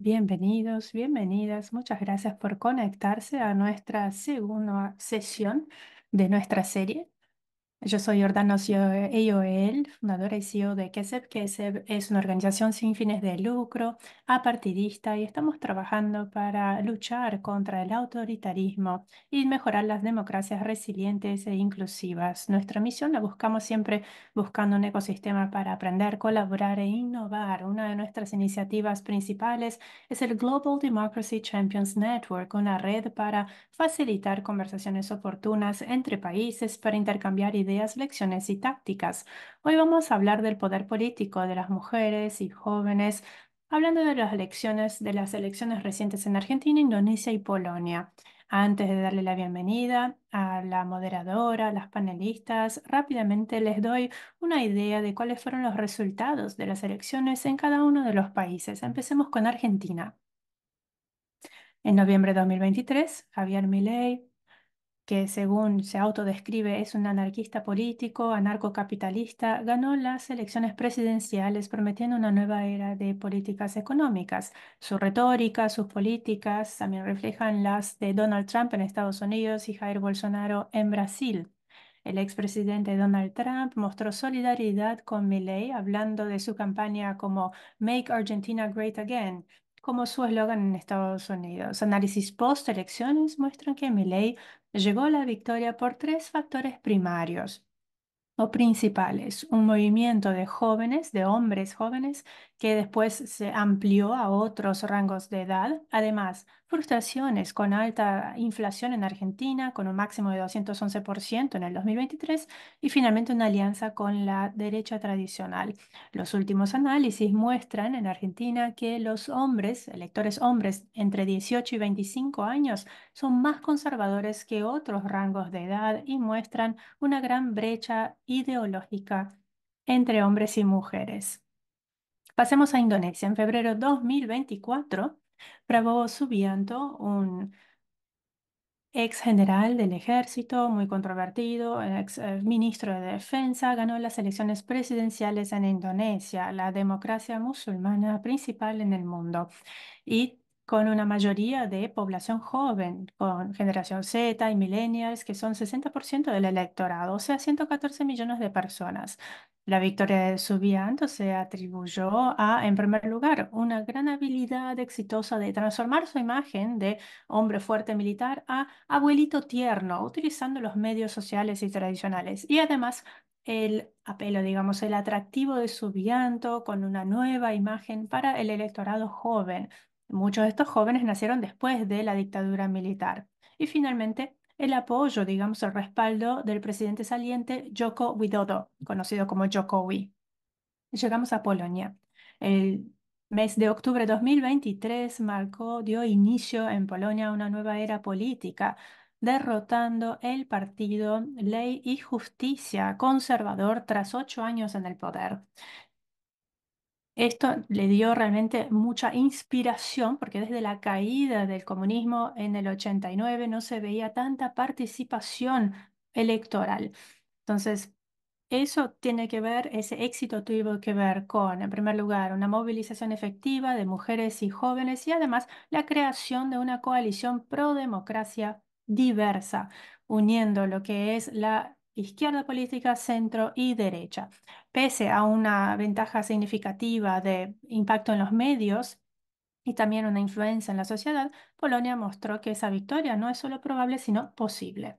Bienvenidos, bienvenidas. Muchas gracias por conectarse a nuestra segunda sesión de nuestra serie yo soy Jordano Eyoel, fundadora y CEO de KESEP. KESEP es una organización sin fines de lucro, apartidista, y estamos trabajando para luchar contra el autoritarismo y mejorar las democracias resilientes e inclusivas. Nuestra misión la buscamos siempre buscando un ecosistema para aprender, colaborar e innovar. Una de nuestras iniciativas principales es el Global Democracy Champions Network, una red para facilitar conversaciones oportunas entre países para intercambiar ideas lecciones y tácticas. Hoy vamos a hablar del poder político de las mujeres y jóvenes, hablando de las elecciones, de las elecciones recientes en Argentina, Indonesia y Polonia. Antes de darle la bienvenida a la moderadora, a las panelistas, rápidamente les doy una idea de cuáles fueron los resultados de las elecciones en cada uno de los países. Empecemos con Argentina. En noviembre de 2023, Javier Milei que según se autodescribe es un anarquista político, anarcocapitalista, ganó las elecciones presidenciales prometiendo una nueva era de políticas económicas. Su retórica, sus políticas también reflejan las de Donald Trump en Estados Unidos y Jair Bolsonaro en Brasil. El expresidente Donald Trump mostró solidaridad con Milley hablando de su campaña como Make Argentina Great Again, como su eslogan en Estados Unidos. Análisis post-elecciones muestran que Milley llegó la victoria por tres factores primarios o principales. Un movimiento de jóvenes, de hombres jóvenes, que después se amplió a otros rangos de edad. Además, frustraciones con alta inflación en Argentina, con un máximo de 211% en el 2023 y finalmente una alianza con la derecha tradicional. Los últimos análisis muestran en Argentina que los hombres, electores hombres entre 18 y 25 años, son más conservadores que otros rangos de edad y muestran una gran brecha ideológica entre hombres y mujeres. Pasemos a Indonesia. En febrero 2024, Bravo Subianto, un ex general del ejército, muy controvertido, ex eh, ministro de defensa, ganó las elecciones presidenciales en Indonesia, la democracia musulmana principal en el mundo, con una mayoría de población joven, con generación Z y millennials, que son 60% del electorado, o sea, 114 millones de personas. La victoria de Subianto se atribuyó a, en primer lugar, una gran habilidad exitosa de transformar su imagen de hombre fuerte militar a abuelito tierno, utilizando los medios sociales y tradicionales. Y además, el apelo, digamos, el atractivo de Subianto con una nueva imagen para el electorado joven, Muchos de estos jóvenes nacieron después de la dictadura militar. Y finalmente, el apoyo, digamos, el respaldo del presidente saliente Joko Widodo, conocido como Jokowi. Llegamos a Polonia. El mes de octubre de 2023 marcó, dio inicio en Polonia a una nueva era política, derrotando el partido Ley y Justicia conservador tras ocho años en el poder. Esto le dio realmente mucha inspiración, porque desde la caída del comunismo en el 89 no se veía tanta participación electoral. Entonces, eso tiene que ver, ese éxito tuvo que ver con, en primer lugar, una movilización efectiva de mujeres y jóvenes y además la creación de una coalición pro democracia diversa, uniendo lo que es la izquierda política, centro y derecha pese a una ventaja significativa de impacto en los medios y también una influencia en la sociedad, Polonia mostró que esa victoria no es solo probable, sino posible.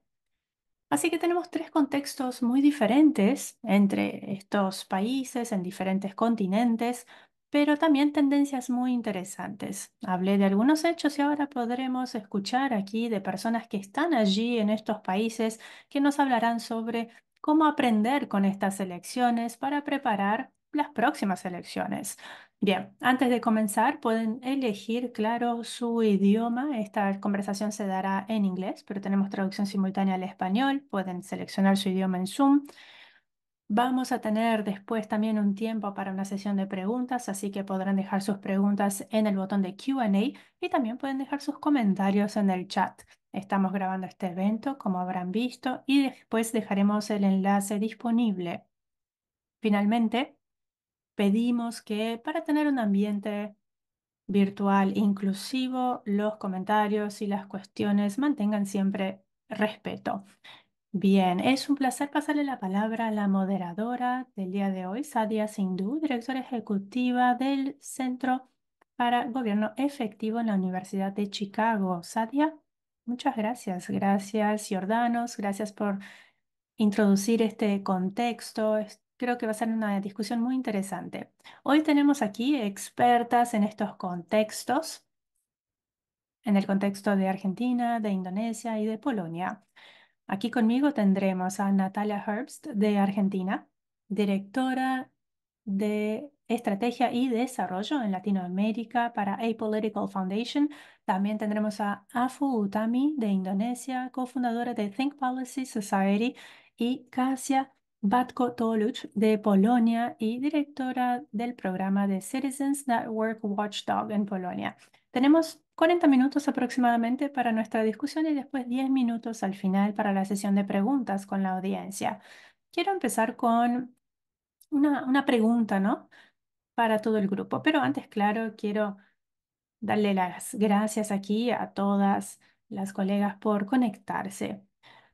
Así que tenemos tres contextos muy diferentes entre estos países, en diferentes continentes, pero también tendencias muy interesantes. Hablé de algunos hechos y ahora podremos escuchar aquí de personas que están allí en estos países que nos hablarán sobre cómo aprender con estas elecciones para preparar las próximas elecciones. Bien, antes de comenzar, pueden elegir, claro, su idioma. Esta conversación se dará en inglés, pero tenemos traducción simultánea al español. Pueden seleccionar su idioma en Zoom. Vamos a tener después también un tiempo para una sesión de preguntas, así que podrán dejar sus preguntas en el botón de QA y también pueden dejar sus comentarios en el chat. Estamos grabando este evento, como habrán visto, y después dejaremos el enlace disponible. Finalmente, pedimos que para tener un ambiente virtual inclusivo, los comentarios y las cuestiones mantengan siempre respeto. Bien, es un placer pasarle la palabra a la moderadora del día de hoy, Sadia Sindhu, directora ejecutiva del Centro para Gobierno Efectivo en la Universidad de Chicago. Sadia, Muchas gracias, gracias Jordanos, gracias por introducir este contexto. Creo que va a ser una discusión muy interesante. Hoy tenemos aquí expertas en estos contextos, en el contexto de Argentina, de Indonesia y de Polonia. Aquí conmigo tendremos a Natalia Herbst de Argentina, directora de Estrategia y Desarrollo en Latinoamérica para Apolitical Foundation. También tendremos a Afu Utami de Indonesia, cofundadora de Think Policy Society, y Kasia Batko Toluch de Polonia y directora del programa de Citizens Network Watchdog en Polonia. Tenemos 40 minutos aproximadamente para nuestra discusión y después 10 minutos al final para la sesión de preguntas con la audiencia. Quiero empezar con una, una pregunta, ¿no? para todo el grupo. Pero antes, claro, quiero darle las gracias aquí a todas las colegas por conectarse.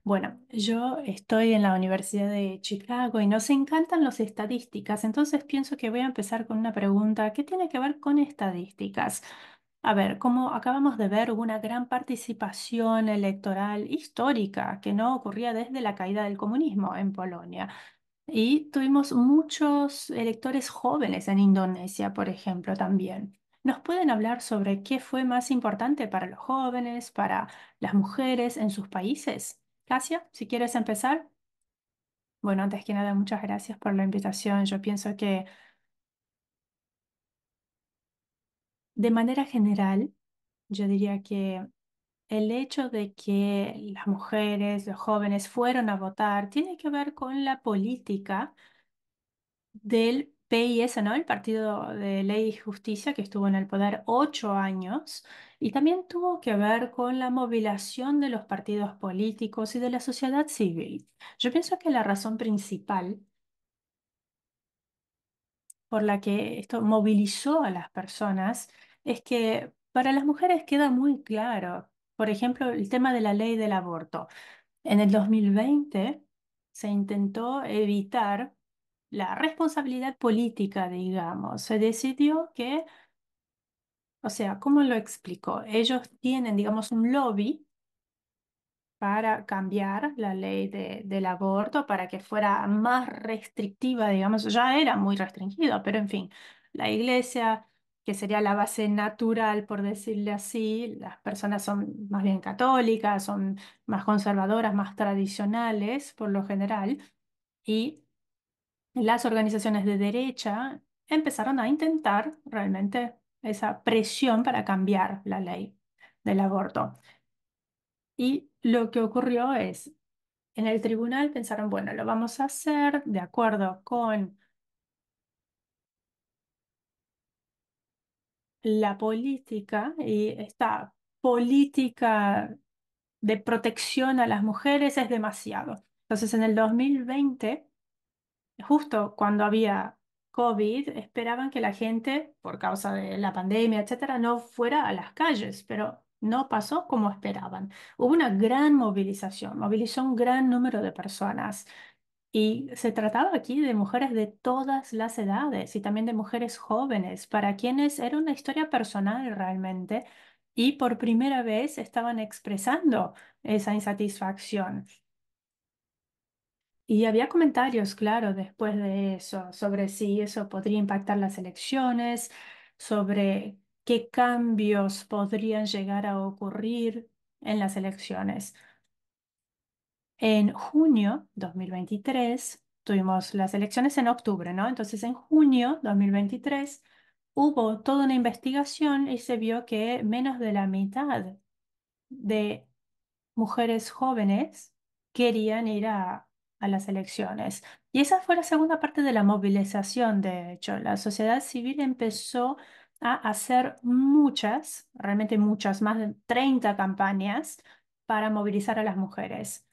Bueno, yo estoy en la Universidad de Chicago y nos encantan las estadísticas, entonces pienso que voy a empezar con una pregunta que tiene que ver con estadísticas. A ver, como acabamos de ver, hubo una gran participación electoral histórica que no ocurría desde la caída del comunismo en Polonia. Y tuvimos muchos electores jóvenes en Indonesia, por ejemplo, también. ¿Nos pueden hablar sobre qué fue más importante para los jóvenes, para las mujeres en sus países? Gracias, si quieres empezar. Bueno, antes que nada, muchas gracias por la invitación. Yo pienso que de manera general, yo diría que el hecho de que las mujeres, los jóvenes fueron a votar tiene que ver con la política del PIS, El Partido de Ley y Justicia, que estuvo en el poder ocho años, y también tuvo que ver con la movilización de los partidos políticos y de la sociedad civil. Yo pienso que la razón principal por la que esto movilizó a las personas es que para las mujeres queda muy claro por ejemplo, el tema de la ley del aborto. En el 2020 se intentó evitar la responsabilidad política, digamos. Se decidió que, o sea, ¿cómo lo explico? Ellos tienen, digamos, un lobby para cambiar la ley del aborto para que fuera más restrictiva, digamos, ya era muy restringida, pero en fin, la iglesia, que sería la base natural, por decirle así, las personas son más bien católicas, son más conservadoras, más tradicionales por lo general, y las organizaciones de derecha empezaron a intentar realmente esa presión para cambiar la ley del aborto. Y lo que ocurrió es, en el tribunal pensaron, bueno, lo vamos a hacer de acuerdo con la política y esta política de protección a las mujeres es demasiado. Entonces, en el 2020, justo cuando había COVID, esperaban que la gente, por causa de la pandemia, etcétera, no fuera a las calles, pero no pasó como esperaban. Hubo una gran movilización, movilizó un gran número de personas y se trataba aquí de mujeres de todas las edades y también de mujeres jóvenes, para quienes era una historia personal realmente y por primera vez estaban expresando esa insatisfacción. Y había comentarios, claro, después de eso, sobre si eso podría impactar las elecciones, sobre qué cambios podrían llegar a ocurrir en las elecciones. En junio 2023, tuvimos las elecciones en octubre, ¿no? Entonces, en junio 2023 hubo toda una investigación y se vio que menos de la mitad de mujeres jóvenes querían ir a, a las elecciones. Y esa fue la segunda parte de la movilización, de hecho. La sociedad civil empezó a hacer muchas, realmente muchas, más de 30 campañas para movilizar a las mujeres.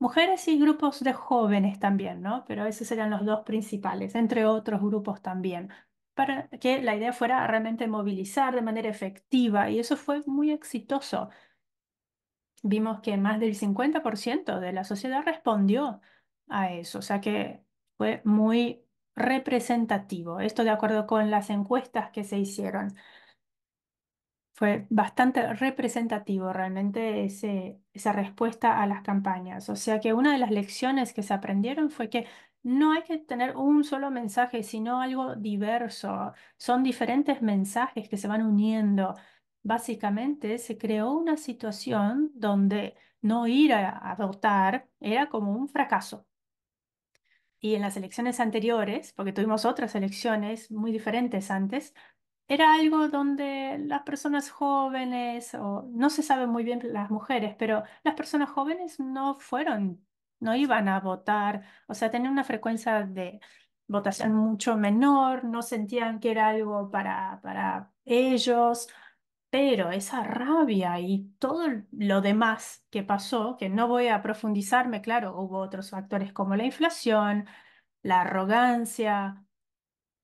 Mujeres y grupos de jóvenes también, ¿no? Pero esos eran los dos principales, entre otros grupos también, para que la idea fuera realmente movilizar de manera efectiva y eso fue muy exitoso. Vimos que más del 50% de la sociedad respondió a eso, o sea que fue muy representativo, esto de acuerdo con las encuestas que se hicieron fue bastante representativo realmente esa respuesta a las campañas. O sea que una de las lecciones que se aprendieron fue que no hay que tener un solo mensaje, sino algo diverso. Son diferentes mensajes que se van uniendo. Básicamente se creó una situación donde no ir a, a votar era como un fracaso. Y en las elecciones anteriores, porque tuvimos otras elecciones muy diferentes antes, era algo donde las personas jóvenes, o no se sabe muy bien las mujeres, pero las personas jóvenes no fueron, no iban a votar, o sea, tenían una frecuencia de votación mucho menor, no sentían que era algo para, para ellos, pero esa rabia y todo lo demás que pasó, que no voy a profundizarme, claro, hubo otros factores como la inflación, la arrogancia,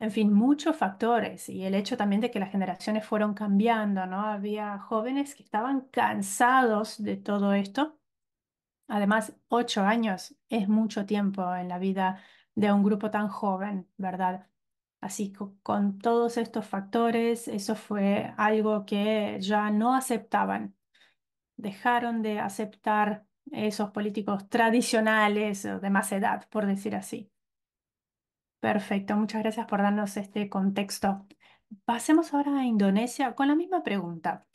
en fin, muchos factores y el hecho también de que las generaciones fueron cambiando, ¿no? Había jóvenes que estaban cansados de todo esto. Además, ocho años es mucho tiempo en la vida de un grupo tan joven, ¿verdad? Así que con todos estos factores, eso fue algo que ya no aceptaban. Dejaron de aceptar esos políticos tradicionales de más edad, por decir así. Perfecto, muchas gracias por darnos este contexto. Pasemos ahora a Indonesia con la misma pregunta.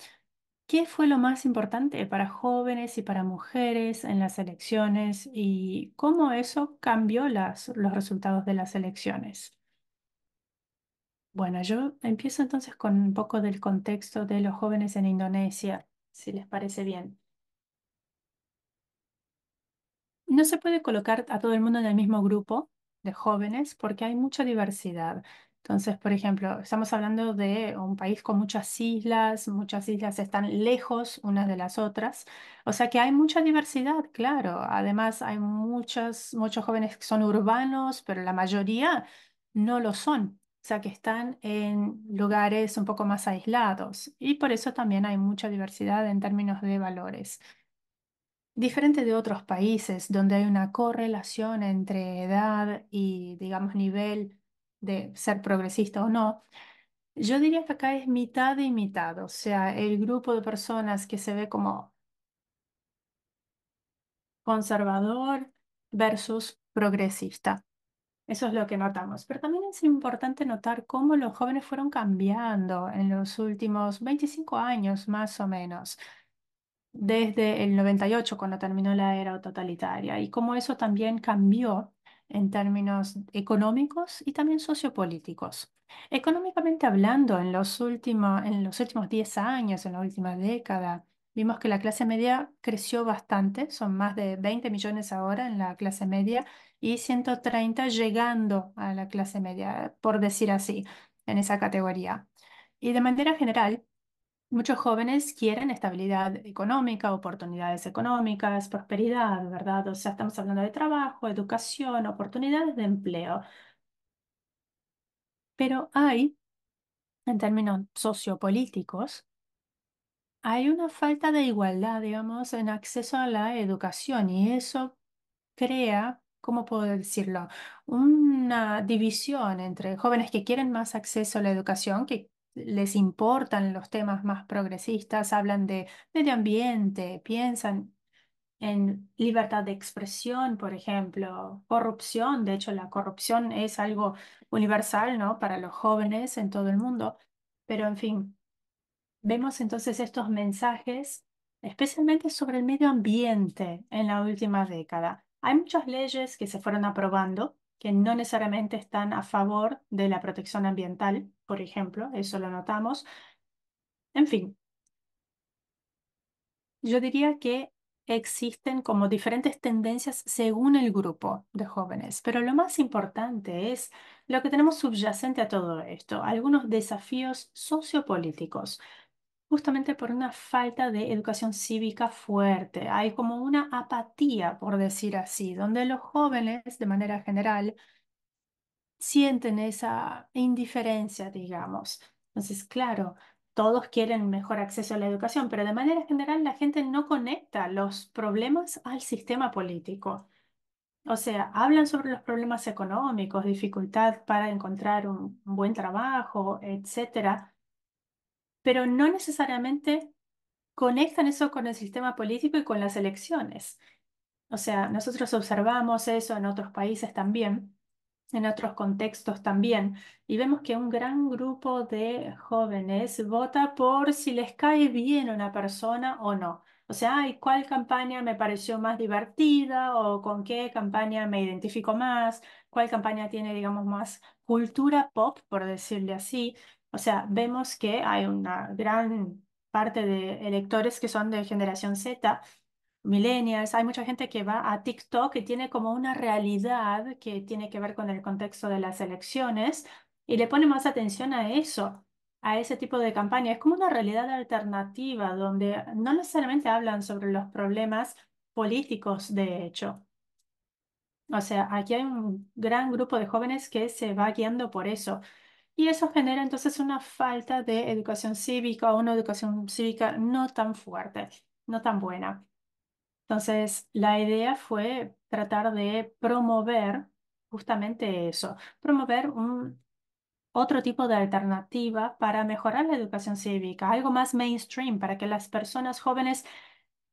¿Qué fue lo más importante para jóvenes y para mujeres en las elecciones y cómo eso cambió los resultados de las elecciones? Bueno, yo empiezo entonces con un poco del contexto de los jóvenes en Indonesia, si les parece bien. No se puede colocar a todo el mundo en el mismo grupo, de jóvenes porque hay mucha diversidad. Entonces, por ejemplo, estamos hablando de un país con muchas islas, muchas islas están lejos unas de las otras, o sea que hay mucha diversidad, claro. Además, hay muchos, muchos jóvenes que son urbanos, pero la mayoría no lo son, o sea que están en lugares un poco más aislados y por eso también hay mucha diversidad en términos de valores. Diferente de otros países donde hay una correlación entre edad y, digamos, nivel de ser progresista o no, yo diría que acá es mitad y mitad, o sea, el grupo de personas que se ve como conservador versus progresista. Eso es lo que notamos. Pero también es importante notar cómo los jóvenes fueron cambiando en los últimos 25 años, más o menos desde el 98, cuando terminó la era totalitaria, y cómo eso también cambió en términos económicos y también sociopolíticos. Económicamente hablando, en los, últimos, en 10 años, en la última década, vimos que la clase media creció bastante, son más de 20 millones ahora en la clase media y 130 llegando a la clase media, por decir así, en esa categoría. Y de manera general, Muchos jóvenes quieren estabilidad económica, oportunidades económicas, prosperidad, ¿verdad? O sea, estamos hablando de trabajo, educación, oportunidades de empleo. Pero hay, en términos sociopolíticos, hay una falta de igualdad, digamos, en acceso a la educación y eso crea, ¿cómo puedo decirlo? Una división entre jóvenes que quieren más acceso a la educación, que les importan los temas más progresistas, hablan de medio ambiente, piensan en libertad de expresión, por ejemplo, corrupción. De hecho, la corrupción es algo universal, ¿no? Para los jóvenes en todo el mundo. Pero, en fin, vemos entonces estos mensajes, especialmente sobre el medio ambiente en la última década. Hay muchas leyes que se fueron aprobando que no necesariamente están a favor de la protección ambiental, por ejemplo, eso lo notamos. En fin, yo diría que existen como diferentes tendencias según el grupo de jóvenes, pero lo más importante es lo que tenemos subyacente a todo esto, algunos desafíos sociopolíticos justamente por una falta de educación cívica fuerte. Hay como una apatía, por decir así, donde los jóvenes, de manera general, sienten esa indiferencia, digamos. Entonces, claro, todos quieren mejor acceso a la educación, pero de manera general la gente no conecta los problemas al sistema político. O sea, hablan sobre los problemas económicos, dificultad para encontrar un buen trabajo, etc., pero no necesariamente conectan eso con el sistema político y con las elecciones. O sea, nosotros observamos eso en otros países también, en otros contextos también, y vemos que un gran grupo de jóvenes vota por si les cae bien una persona o no. O sea, cuál campaña me pareció más divertida o con qué campaña me identifico más? ¿Cuál campaña tiene, digamos, más cultura pop, por decirle así? O sea, vemos que hay una gran parte de electores que son de generación Z, millennials, hay mucha gente que va a TikTok y tiene como una realidad que tiene que ver con el contexto de las elecciones y le pone más atención a eso, a ese tipo de campaña. Es como una realidad alternativa donde no necesariamente hablan sobre los problemas políticos, de hecho. O sea, aquí hay un gran grupo de jóvenes que se va guiando por eso. Y eso genera entonces una falta de educación cívica o una educación cívica no tan fuerte, no tan buena. Entonces, la idea fue tratar de promover justamente eso, promover un, otro tipo de alternativa para mejorar la educación cívica, algo más mainstream para que las personas jóvenes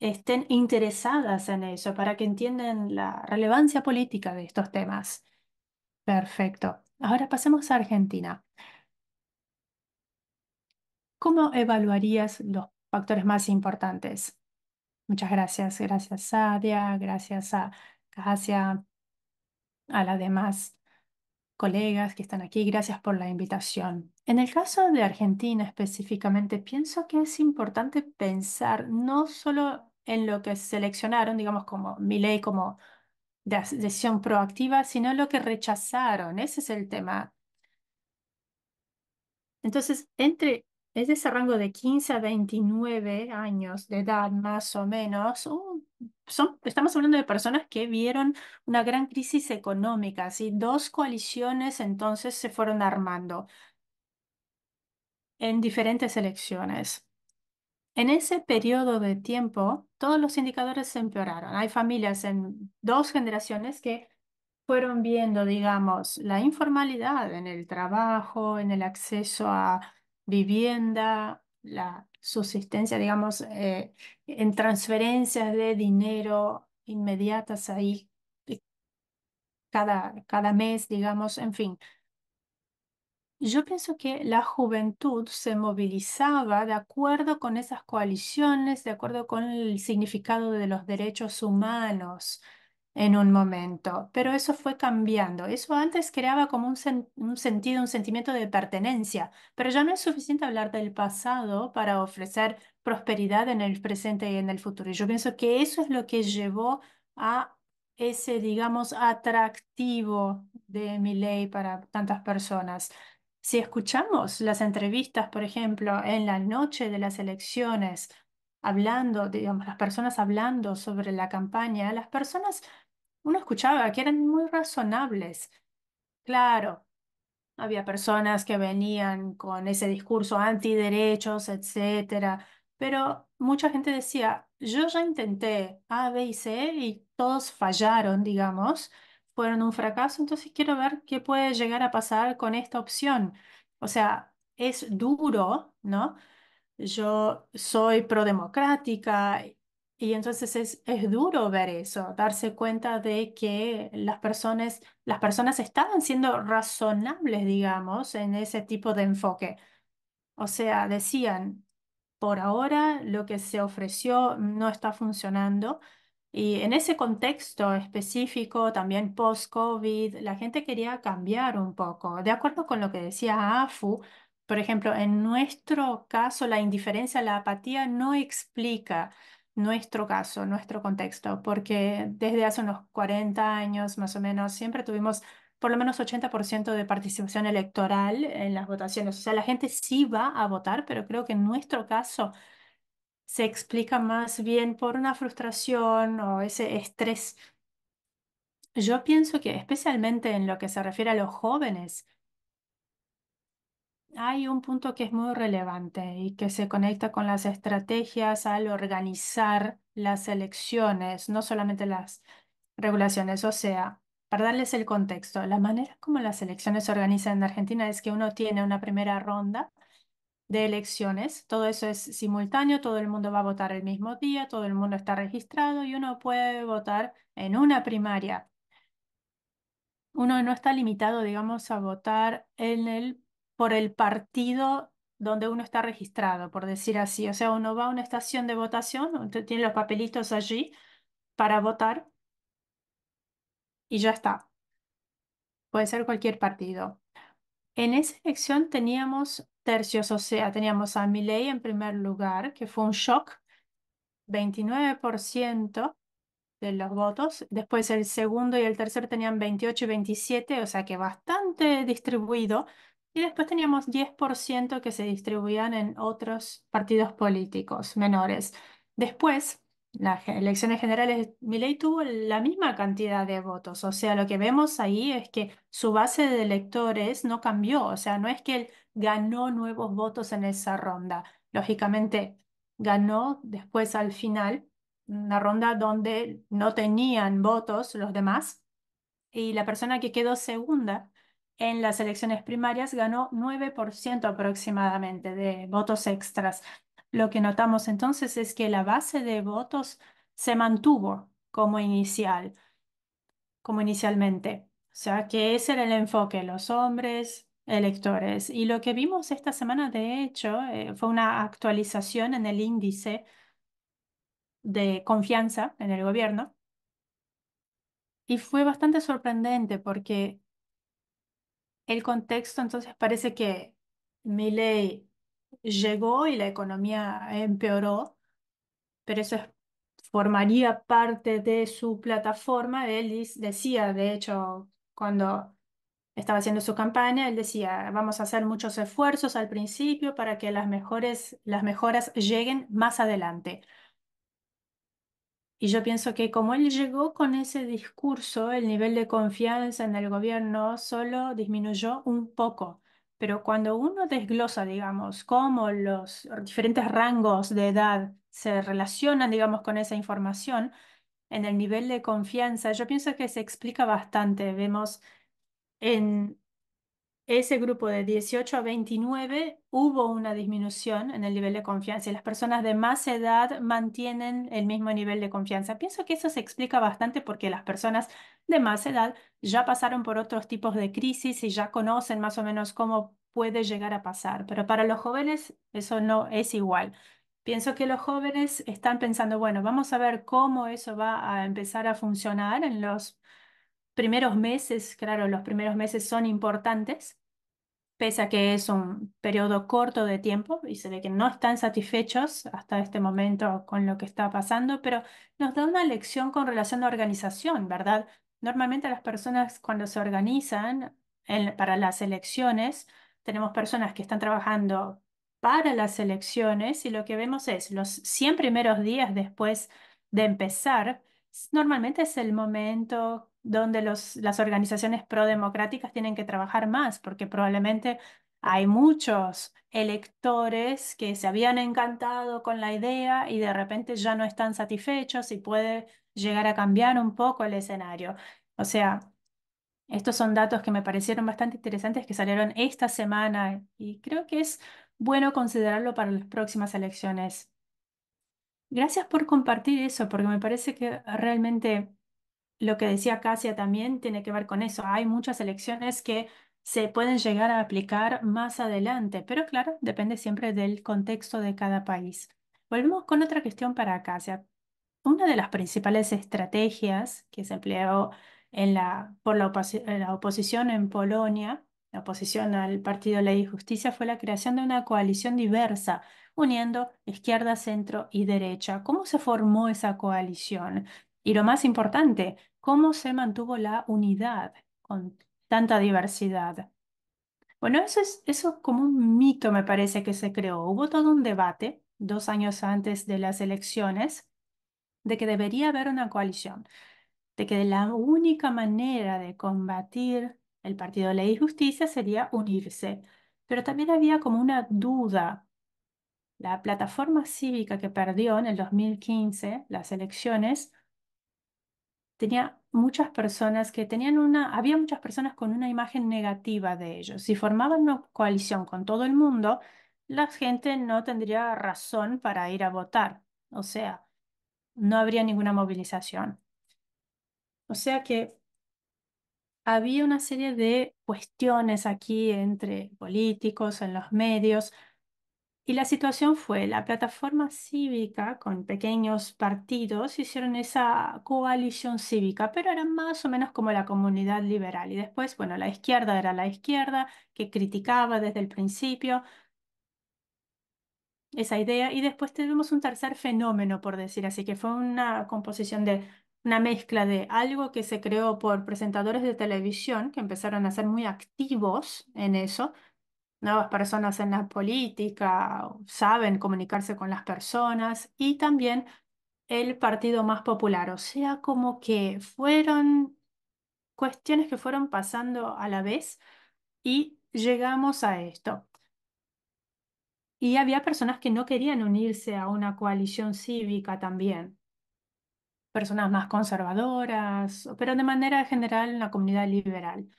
estén interesadas en eso, para que entiendan la relevancia política de estos temas. Perfecto. Ahora pasemos a Argentina. ¿Cómo evaluarías los factores más importantes? Muchas gracias. Gracias, Adia. Gracias a Casia, a las demás colegas que están aquí. Gracias por la invitación. En el caso de Argentina específicamente, pienso que es importante pensar no solo en lo que seleccionaron, digamos, como mi ley, como de decisión proactiva, sino lo que rechazaron. Ese es el tema. Entonces, entre ese rango de 15 a 29 años de edad, más o menos, son, estamos hablando de personas que vieron una gran crisis económica, si dos coaliciones entonces se fueron armando en diferentes elecciones. En ese periodo de tiempo, todos los indicadores se empeoraron. Hay familias en dos generaciones que fueron viendo, digamos, la informalidad en el trabajo, en el acceso a vivienda, la subsistencia, digamos, eh, en transferencias de dinero inmediatas ahí eh, cada, cada mes, digamos, en fin. Yo pienso que la juventud se movilizaba de acuerdo con esas coaliciones, de acuerdo con el significado de los derechos humanos en un momento, pero eso fue cambiando. Eso antes creaba como un, sentido, un sentimiento de pertenencia, pero ya no es suficiente hablar del pasado para ofrecer prosperidad en el presente y en el futuro. Y yo pienso que eso es lo que llevó a ese, digamos, atractivo de mi ley para tantas personas. Si escuchamos las entrevistas, por ejemplo, en la noche de las elecciones, hablando, digamos, las personas hablando sobre la campaña, las personas, uno escuchaba que eran muy razonables. Claro, había personas que venían con ese discurso antiderechos, etcétera, pero mucha gente decía, yo ya intenté A, B y C y todos fallaron, digamos, fueron un fracaso, entonces quiero ver qué puede llegar a pasar con esta opción. O sea, es duro, ¿no? Yo soy prodemocrática y entonces es, es duro ver eso, darse cuenta de que las personas, las personas estaban siendo razonables, digamos, en ese tipo de enfoque. O sea, decían, por ahora lo que se ofreció no está funcionando y en ese contexto específico, también post-COVID, la gente quería cambiar un poco. De acuerdo con lo que decía AFU, por ejemplo, en nuestro caso, la indiferencia, la apatía no explica nuestro caso, nuestro contexto, porque desde hace unos 40 años más o menos siempre tuvimos por lo menos 80% de participación electoral en las votaciones. O sea, la gente sí va a votar, pero creo que en nuestro caso se explica más bien por una frustración o ese estrés. Yo pienso que especialmente en lo que se refiere a los jóvenes, hay un punto que es muy relevante y que se conecta con las estrategias al organizar las elecciones, no solamente las regulaciones. O sea, para darles el contexto, la manera como las elecciones se organizan en Argentina es que uno tiene una primera ronda de elecciones. Todo eso es simultáneo, todo el mundo va a votar el mismo día, todo el mundo está registrado y uno puede votar en una primaria. Uno no está limitado, digamos, a votar en el, por el partido donde uno está registrado, por decir así. O sea, uno va a una estación de votación, tiene los papelitos allí para votar y ya está. Puede ser cualquier partido. En esa elección teníamos tercios, o sea, teníamos a Milley en primer lugar, que fue un shock, 29% de los votos, después el segundo y el tercer tenían 28 y 27, o sea que bastante distribuido, y después teníamos 10% que se distribuían en otros partidos políticos menores. Después, las elecciones generales, Milei tuvo la misma cantidad de votos, o sea, lo que vemos ahí es que su base de electores no cambió, o sea, no es que él ganó nuevos votos en esa ronda, lógicamente ganó después al final una ronda donde no tenían votos los demás y la persona que quedó segunda en las elecciones primarias ganó 9% aproximadamente de votos extras. Lo que notamos entonces es que la base de votos se mantuvo como inicial, como inicialmente. O sea, que ese era el enfoque, los hombres electores. Y lo que vimos esta semana, de hecho, eh, fue una actualización en el índice de confianza en el gobierno. Y fue bastante sorprendente porque el contexto entonces parece que Milley llegó y la economía empeoró, pero eso formaría parte de su plataforma. Él decía, de hecho, cuando estaba haciendo su campaña, él decía, vamos a hacer muchos esfuerzos al principio para que las, mejores, las mejoras lleguen más adelante. Y yo pienso que como él llegó con ese discurso, el nivel de confianza en el gobierno solo disminuyó un poco pero cuando uno desglosa, digamos, cómo los diferentes rangos de edad se relacionan, digamos, con esa información, en el nivel de confianza, yo pienso que se explica bastante. Vemos en ese grupo de 18 a 29 hubo una disminución en el nivel de confianza y las personas de más edad mantienen el mismo nivel de confianza. Pienso que eso se explica bastante porque las personas de más edad ya pasaron por otros tipos de crisis y ya conocen más o menos cómo puede llegar a pasar, pero para los jóvenes eso no es igual. Pienso que los jóvenes están pensando, bueno, vamos a ver cómo eso va a empezar a funcionar en los primeros meses, claro, los primeros meses son importantes, pese a que es un periodo corto de tiempo y se ve que no están satisfechos hasta este momento con lo que está pasando, pero nos da una lección con relación a organización, ¿verdad? Normalmente las personas cuando se organizan para las elecciones, tenemos personas que están trabajando para las elecciones y lo que vemos es los 100 primeros días después de empezar, Normalmente es el momento donde los, las organizaciones prodemocráticas tienen que trabajar más, porque probablemente hay muchos electores que se habían encantado con la idea y de repente ya no están satisfechos y puede llegar a cambiar un poco el escenario. O sea, estos son datos que me parecieron bastante interesantes que salieron esta semana y creo que es bueno considerarlo para las próximas elecciones Gracias por compartir eso, porque me parece que realmente lo que decía Casia también tiene que ver con eso. Hay muchas elecciones que se pueden llegar a aplicar más adelante, pero claro, depende siempre del contexto de cada país. Volvemos con otra cuestión para Casia. Una de las principales estrategias que se empleó en por la, la oposición en Polonia, la oposición al Partido Ley y Justicia, fue la creación de una coalición diversa uniendo izquierda, centro y derecha. ¿Cómo se formó esa coalición? Y lo más importante, ¿cómo se mantuvo la unidad con tanta diversidad? Bueno, eso es, eso como un mito, me parece, que se creó. Hubo todo un debate dos años antes de las elecciones de que debería haber una coalición, de que la única manera de combatir el Partido Ley y Justicia sería unirse. Pero también había como una duda la plataforma cívica que perdió en el 2015 las elecciones, tenía muchas personas que tenían una, había muchas personas con una imagen negativa de ellos. Si formaban una coalición con todo el mundo, la gente no tendría razón para ir a votar. O sea, no habría ninguna movilización. O sea que había una serie de cuestiones aquí entre políticos, en los medios, y la situación fue, la plataforma cívica con pequeños partidos hicieron esa coalición cívica, pero era más o menos como la comunidad liberal. Y después, bueno, la izquierda era la izquierda que criticaba desde el principio esa idea. Y después tuvimos un tercer fenómeno, por decir así, que fue una composición de una mezcla de algo que se creó por presentadores de televisión que empezaron a ser muy activos en eso nuevas personas en la política, saben comunicarse con las personas y también el partido más popular. O sea, como que fueron cuestiones que fueron pasando a la vez y llegamos a esto. Y había personas que no querían unirse a una coalición cívica también, personas más conservadoras, pero de manera general en la comunidad liberal.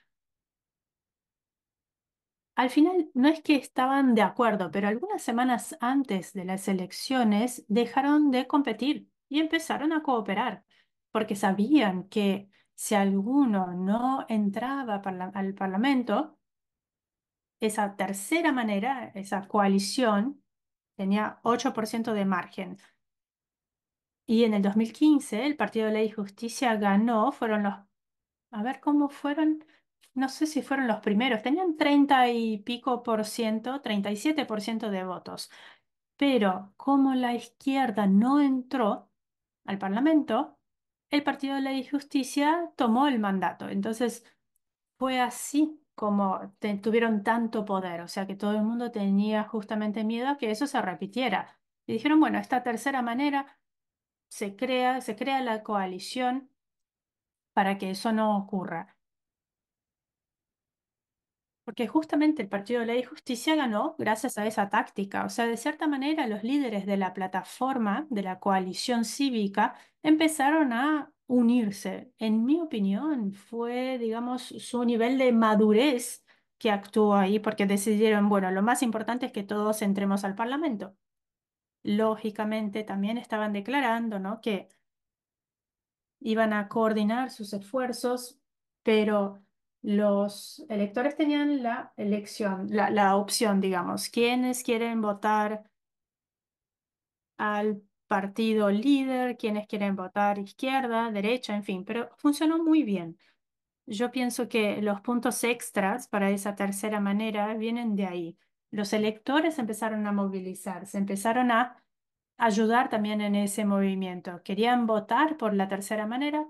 Al final no es que estaban de acuerdo, pero algunas semanas antes de las elecciones dejaron de competir y empezaron a cooperar, porque sabían que si alguno no entraba al Parlamento, esa tercera manera, esa coalición, tenía 8% de margen. Y en el 2015 el Partido de Ley y Justicia ganó, fueron los, a ver cómo fueron, no sé si fueron los primeros, tenían 30 y pico por ciento, 37 por ciento de votos. Pero como la izquierda no entró al Parlamento, el Partido de la Injusticia tomó el mandato. Entonces fue así como tuvieron tanto poder, o sea que todo el mundo tenía justamente miedo a que eso se repitiera. Y dijeron, bueno, esta tercera manera se crea, se crea la coalición para que eso no ocurra porque justamente el Partido de Ley y Justicia ganó gracias a esa táctica. O sea, de cierta manera, los líderes de la plataforma, de la coalición cívica, empezaron a unirse. En mi opinión, fue, digamos, su nivel de madurez que actuó ahí, porque decidieron, bueno, lo más importante es que todos entremos al Parlamento. Lógicamente, también estaban declarando, ¿no? Que iban a coordinar sus esfuerzos, pero los electores tenían la elección, la, opción, digamos, quienes quieren votar al partido líder, quienes quieren votar izquierda, derecha, en fin, pero funcionó muy bien. Yo pienso que los puntos extras para esa tercera manera vienen de ahí. Los electores empezaron a movilizarse, empezaron a ayudar también en ese movimiento. Querían votar por la tercera manera,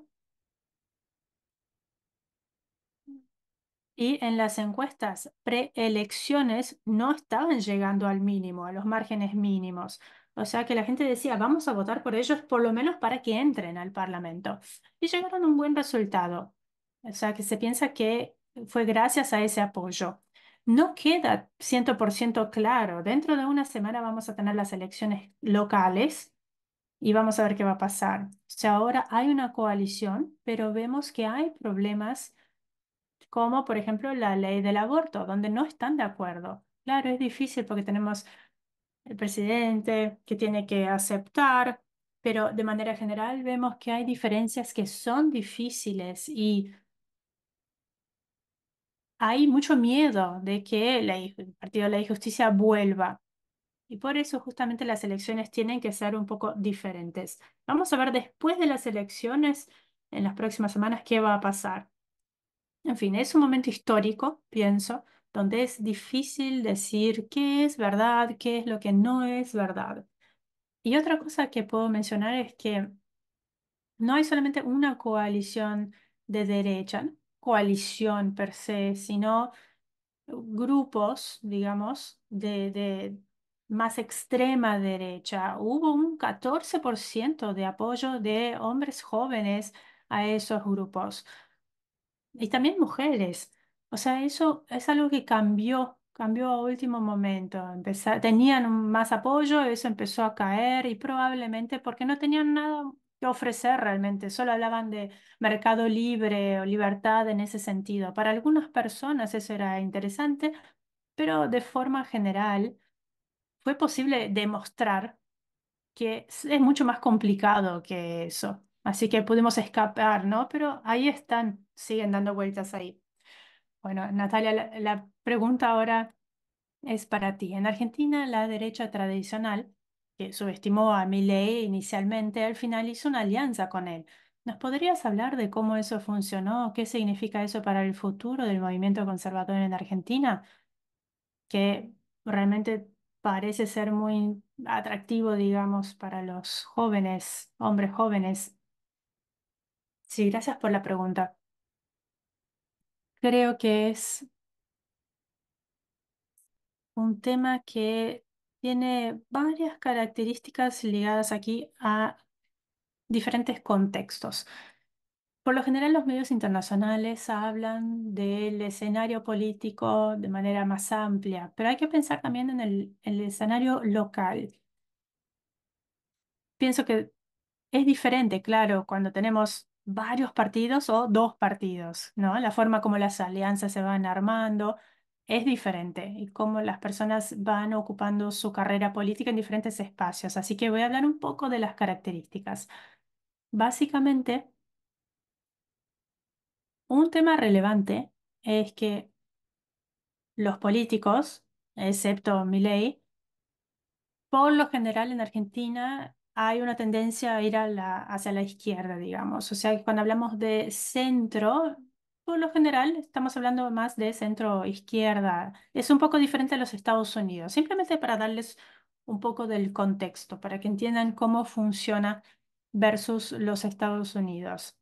Y en las encuestas preelecciones no estaban llegando al mínimo, a los márgenes mínimos. O sea que la gente decía, vamos a votar por ellos por lo menos para que entren al Parlamento. Y llegaron a un buen resultado. O sea que se piensa que fue gracias a ese apoyo. No queda 100% claro. Dentro de una semana vamos a tener las elecciones locales y vamos a ver qué va a pasar. O sea, ahora hay una coalición, pero vemos que hay problemas como por ejemplo la ley del aborto, donde no están de acuerdo. Claro, es difícil porque tenemos el presidente que tiene que aceptar, pero de manera general vemos que hay diferencias que son difíciles y hay mucho miedo de que el Partido de la Justicia vuelva. Y por eso justamente las elecciones tienen que ser un poco diferentes. Vamos a ver después de las elecciones, en las próximas semanas, qué va a pasar. En fin, es un momento histórico, pienso, donde es difícil decir qué es verdad, qué es lo que no es verdad. Y otra cosa que puedo mencionar es que no hay solamente una coalición de derecha, coalición per se, sino grupos, digamos, de, de más extrema derecha. Hubo un 14% de apoyo de hombres jóvenes a esos grupos. Y también mujeres. O sea, eso es algo que cambió, cambió a último momento. tenían más apoyo, eso empezó a caer y probablemente porque no tenían nada que ofrecer realmente, solo hablaban de mercado libre o libertad en ese sentido. Para algunas personas eso era interesante, pero de forma general fue posible demostrar que es mucho más complicado que eso. Así que pudimos escapar, ¿no? Pero ahí están, siguen dando vueltas ahí. Bueno, Natalia, la, pregunta ahora es para ti. En Argentina, la derecha tradicional, que subestimó a Milei inicialmente, al final hizo una alianza con él. ¿Nos podrías hablar de cómo eso funcionó? ¿Qué significa eso para el futuro del movimiento conservador en Argentina? Que realmente parece ser muy atractivo, digamos, para los jóvenes, hombres jóvenes Sí, gracias por la pregunta. Creo que es un tema que tiene varias características ligadas aquí a diferentes contextos. Por lo general, los medios internacionales hablan del escenario político de manera más amplia, pero hay que pensar también en el, escenario local. Pienso que es diferente, claro, cuando tenemos varios partidos o dos partidos, ¿no? La forma como las alianzas se van armando es diferente y cómo las personas van ocupando su carrera política en diferentes espacios. Así que voy a hablar un poco de las características. Básicamente, un tema relevante es que los políticos, excepto Milei, por lo general en Argentina hay una tendencia a ir a la, hacia la izquierda, digamos. O sea, cuando hablamos de centro, por lo general estamos hablando más de centro izquierda. Es un poco diferente a los Estados Unidos, simplemente para darles un poco del contexto, para que entiendan cómo funciona versus los Estados Unidos,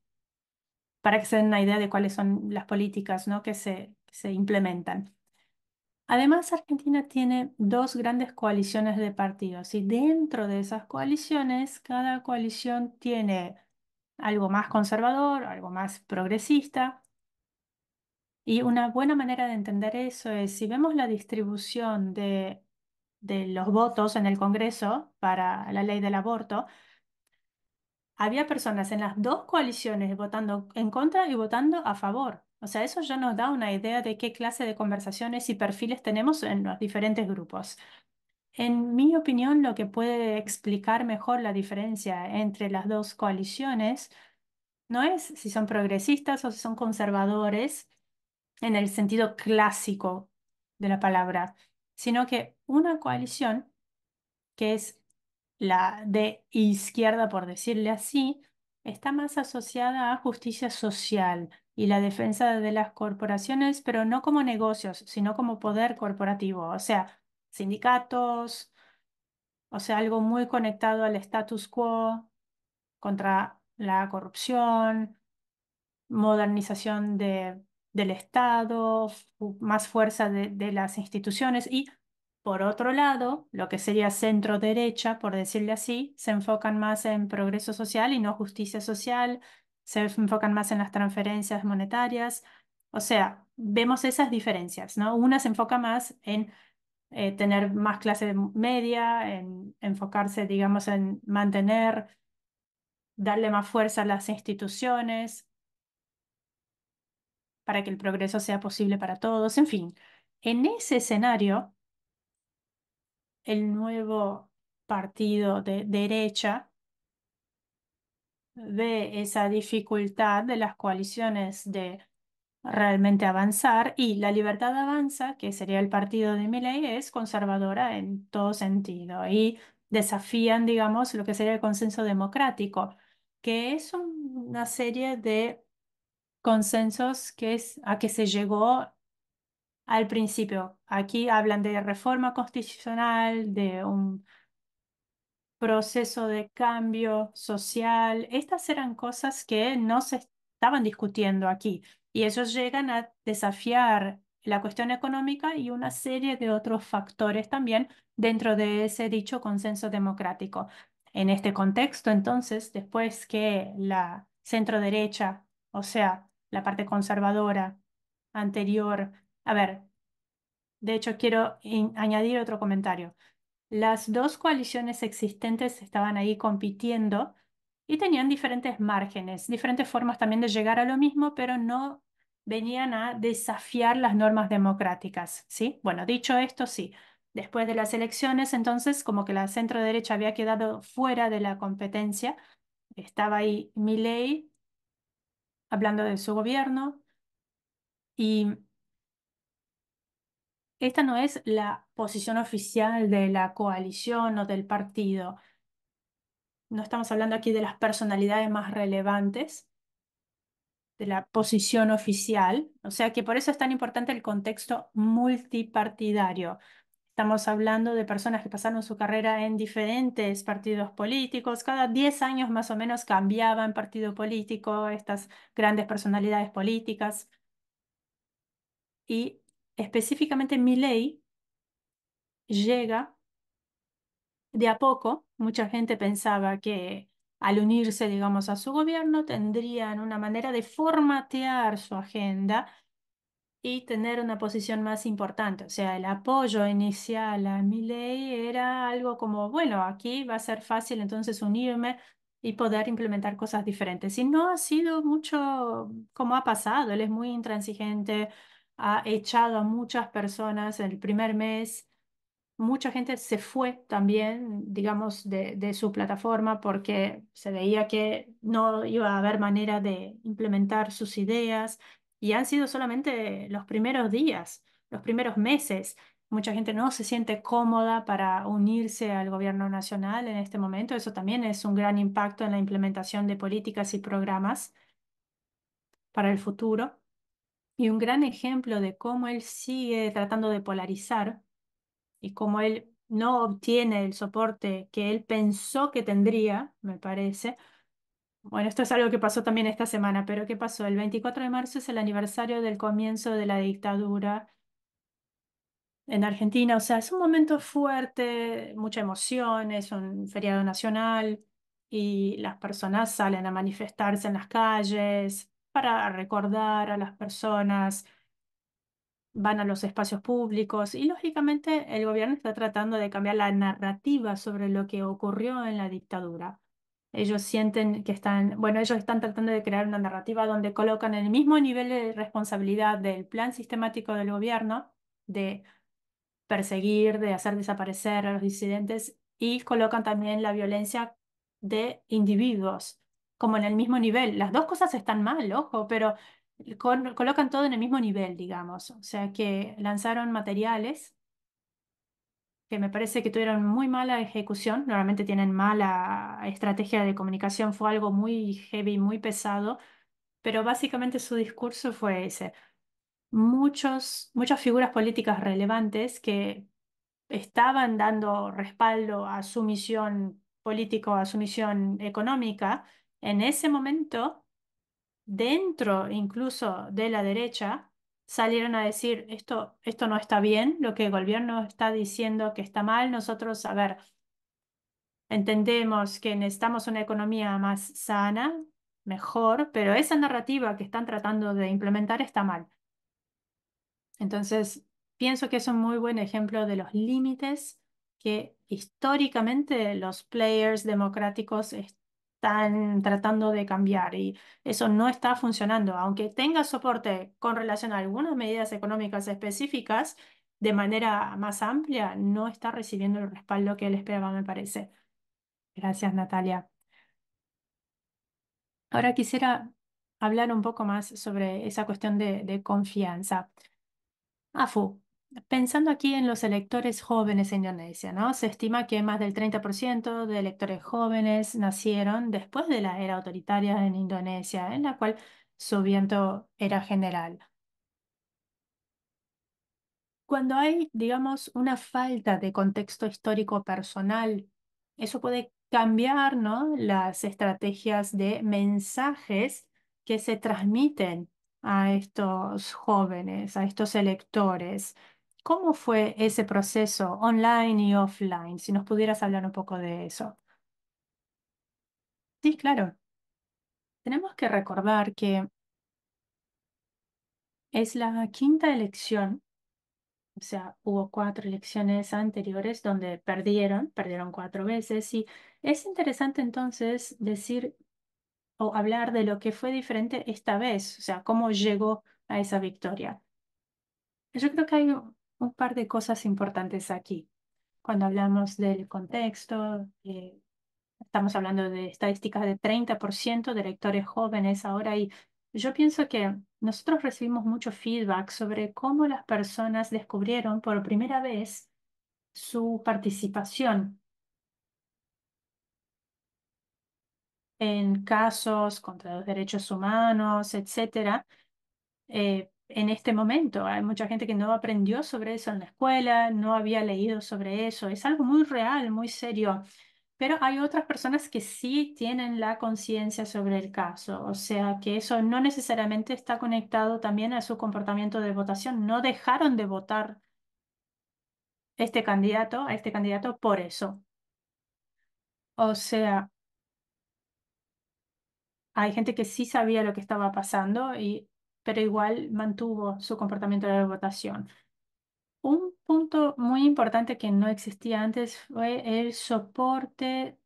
para que se den una idea de cuáles son las políticas ¿no? que, se, que se implementan. Además, Argentina tiene dos grandes coaliciones de partidos y dentro de esas coaliciones, cada coalición tiene algo más conservador, algo más progresista. Y una buena manera de entender eso es si vemos la distribución de, los votos en el Congreso para la ley del aborto, había personas en las dos coaliciones votando en contra y votando a favor. O sea, eso ya nos da una idea de qué clase de conversaciones y perfiles tenemos en los diferentes grupos. En mi opinión, lo que puede explicar mejor la diferencia entre las dos coaliciones no es si son progresistas o si son conservadores en el sentido clásico de la palabra, sino que una coalición, que es la de izquierda, por decirle así, está más asociada a justicia social, y la defensa de las corporaciones, pero no como negocios, sino como poder corporativo, o sea, sindicatos, o sea, algo muy conectado al status quo, contra la corrupción, modernización de, del Estado, más fuerza de, de las instituciones y, por otro lado, lo que sería centro derecha, por decirle así, se enfocan más en progreso social y no justicia social, se enfocan más en las transferencias monetarias. O sea, vemos esas diferencias, ¿no? Una se enfoca más en eh, tener más clase media, en enfocarse, digamos, en mantener, darle más fuerza a las instituciones para que el progreso sea posible para todos. En fin, en ese escenario, el nuevo partido de derecha de esa dificultad de las coaliciones de realmente avanzar y la Libertad Avanza, que sería el partido de Milei, es conservadora en todo sentido y desafían, digamos, lo que sería el consenso democrático, que es una serie de consensos que es, a que se llegó al principio. Aquí hablan de reforma constitucional, de un proceso de cambio social. Estas eran cosas que no se estaban discutiendo aquí y ellos llegan a desafiar la cuestión económica y una serie de otros factores también dentro de ese dicho consenso democrático. En este contexto, entonces, después que la centro derecha, o sea, la parte conservadora anterior, a ver, de hecho quiero añadir otro comentario. Las dos coaliciones existentes estaban ahí compitiendo y tenían diferentes márgenes, diferentes formas también de llegar a lo mismo, pero no venían a desafiar las normas democráticas, ¿sí? Bueno, dicho esto, sí. Después de las elecciones, entonces, como que la centro derecha había quedado fuera de la competencia, estaba ahí Milley hablando de su gobierno y esta no es la posición oficial de la coalición o del partido. No estamos hablando aquí de las personalidades más relevantes, de la posición oficial. O sea que por eso es tan importante el contexto multipartidario. Estamos hablando de personas que pasaron su carrera en diferentes partidos políticos. Cada 10 años más o menos cambiaban partido político, estas grandes personalidades políticas. Y específicamente ley llega de a poco, mucha gente pensaba que al unirse, digamos, a su gobierno, tendrían una manera de formatear su agenda y tener una posición más importante. O sea, el apoyo inicial a ley era algo como, bueno, aquí va a ser fácil entonces unirme y poder implementar cosas diferentes. Y no ha sido mucho como ha pasado, él es muy intransigente, ha echado a muchas personas en el primer mes. Mucha gente se fue también, digamos, de, de su plataforma porque se veía que no iba a haber manera de implementar sus ideas y han sido solamente los primeros días, los primeros meses. Mucha gente no se siente cómoda para unirse al gobierno nacional en este momento. Eso también es un gran impacto en la implementación de políticas y programas para el futuro. Y un gran ejemplo de cómo él sigue tratando de polarizar y cómo él no obtiene el soporte que él pensó que tendría, me parece. Bueno, esto es algo que pasó también esta semana, pero ¿qué pasó? El 24 de marzo es el aniversario del comienzo de la dictadura en Argentina. O sea, es un momento fuerte, mucha emoción, es un feriado nacional y las personas salen a manifestarse en las calles para recordar a las personas, van a los espacios públicos y lógicamente el gobierno está tratando de cambiar la narrativa sobre lo que ocurrió en la dictadura. Ellos sienten que están, bueno, ellos están tratando de crear una narrativa donde colocan el mismo nivel de responsabilidad del plan sistemático del gobierno de perseguir, de hacer desaparecer a los disidentes y colocan también la violencia de individuos como en el mismo nivel. Las dos cosas están mal, ojo, pero colocan todo en el mismo nivel, digamos. O sea que lanzaron materiales que me parece que tuvieron muy mala ejecución, normalmente tienen mala estrategia de comunicación, fue algo muy heavy, muy pesado, pero básicamente su discurso fue ese. Muchos, muchas figuras políticas relevantes que estaban dando respaldo a su misión político, a su misión económica, en ese momento, dentro incluso de la derecha, salieron a decir, esto, esto no está bien, lo que el gobierno está diciendo que está mal, nosotros, a ver, entendemos que necesitamos una economía más sana, mejor, pero esa narrativa que están tratando de implementar está mal. Entonces, pienso que es un muy buen ejemplo de los límites que históricamente los players democráticos están tratando de cambiar y eso no está funcionando. Aunque tenga soporte con relación a algunas medidas económicas específicas, de manera más amplia, no está recibiendo el respaldo que él esperaba, me parece. Gracias, Natalia. Ahora quisiera hablar un poco más sobre esa cuestión de, de confianza. AFU, Pensando aquí en los electores jóvenes en Indonesia, Se estima que más del 30% de electores jóvenes nacieron después de la era autoritaria en Indonesia, en la cual su viento era general. Cuando hay, digamos, una falta de contexto histórico personal, eso puede cambiar, las estrategias de mensajes que se transmiten a estos jóvenes, a estos electores. ¿Cómo fue ese proceso online y offline? Si nos pudieras hablar un poco de eso. Sí, claro. Tenemos que recordar que es la quinta elección, o sea, hubo cuatro elecciones anteriores donde perdieron, perdieron cuatro veces, y es interesante entonces decir o hablar de lo que fue diferente esta vez, o sea, cómo llegó a esa victoria. Yo creo que hay un par de cosas importantes aquí. Cuando hablamos del contexto, eh, estamos hablando de estadísticas de 30% de lectores jóvenes ahora y yo pienso que nosotros recibimos mucho feedback sobre cómo las personas descubrieron por primera vez su participación en casos contra los derechos humanos, etcétera, eh, en este momento. Hay mucha gente que no aprendió sobre eso en la escuela, no había leído sobre eso. Es algo muy real, muy serio. Pero hay otras personas que sí tienen la conciencia sobre el caso, o sea que eso no necesariamente está conectado también a su comportamiento de votación. No dejaron de votar este candidato a este candidato por eso. O sea, hay gente que sí sabía lo que estaba pasando y pero igual mantuvo su comportamiento de votación. Un punto muy importante que no existía antes fue el soporte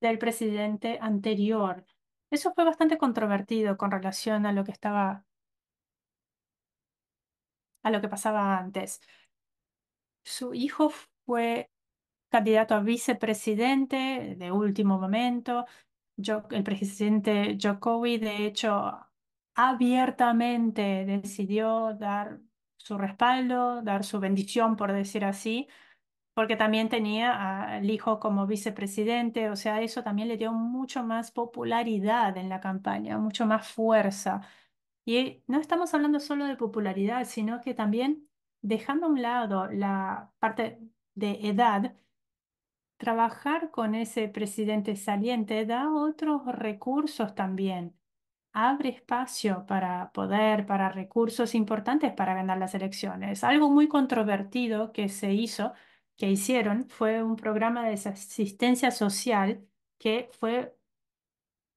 del presidente anterior. Eso fue bastante controvertido con relación a lo que estaba, a lo que pasaba antes. Su hijo fue candidato a vicepresidente de último momento el presidente Jokowi, de hecho, abiertamente decidió dar su respaldo, dar su bendición, por decir así, porque también tenía al hijo como vicepresidente, o sea, eso también le dio mucho más popularidad en la campaña, mucho más fuerza. Y no estamos hablando solo de popularidad, sino que también dejando a un lado la parte de edad, trabajar con ese presidente saliente da otros recursos también. Abre espacio para poder, para recursos importantes para ganar las elecciones. Algo muy controvertido que se hizo, que hicieron, fue un programa de asistencia social que fue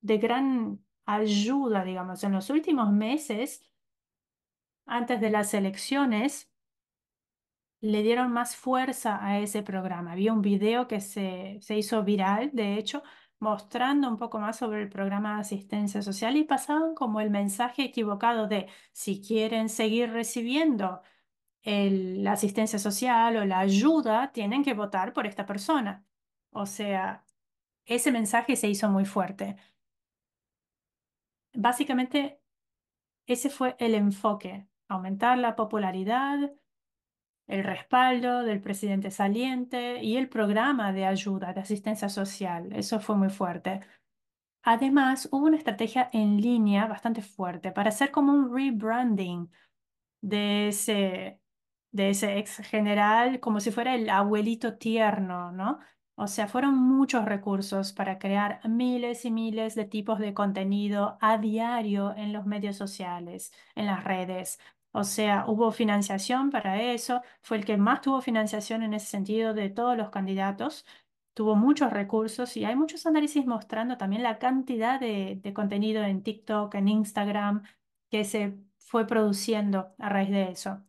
de gran ayuda, digamos, en los últimos meses, antes de las elecciones, le dieron más fuerza a ese programa. Había un video que se, hizo viral, de hecho, mostrando un poco más sobre el programa de asistencia social y pasaban como el mensaje equivocado de si quieren seguir recibiendo la asistencia social o la ayuda, tienen que votar por esta persona. O sea, ese mensaje se hizo muy fuerte. Básicamente, ese fue el enfoque, aumentar la popularidad el respaldo del presidente saliente y el programa de ayuda, de asistencia social. Eso fue muy fuerte. Además, hubo una estrategia en línea bastante fuerte para hacer como un rebranding de ese, de ese ex general, como si fuera el abuelito tierno, ¿no? O sea, fueron muchos recursos para crear miles y miles de tipos de contenido a diario en los medios sociales, en las redes, o sea, hubo financiación para eso, fue el que más tuvo financiación en ese sentido de todos los candidatos, tuvo muchos recursos y hay muchos análisis mostrando también la cantidad de, contenido en TikTok, en Instagram, que se fue produciendo a raíz de eso.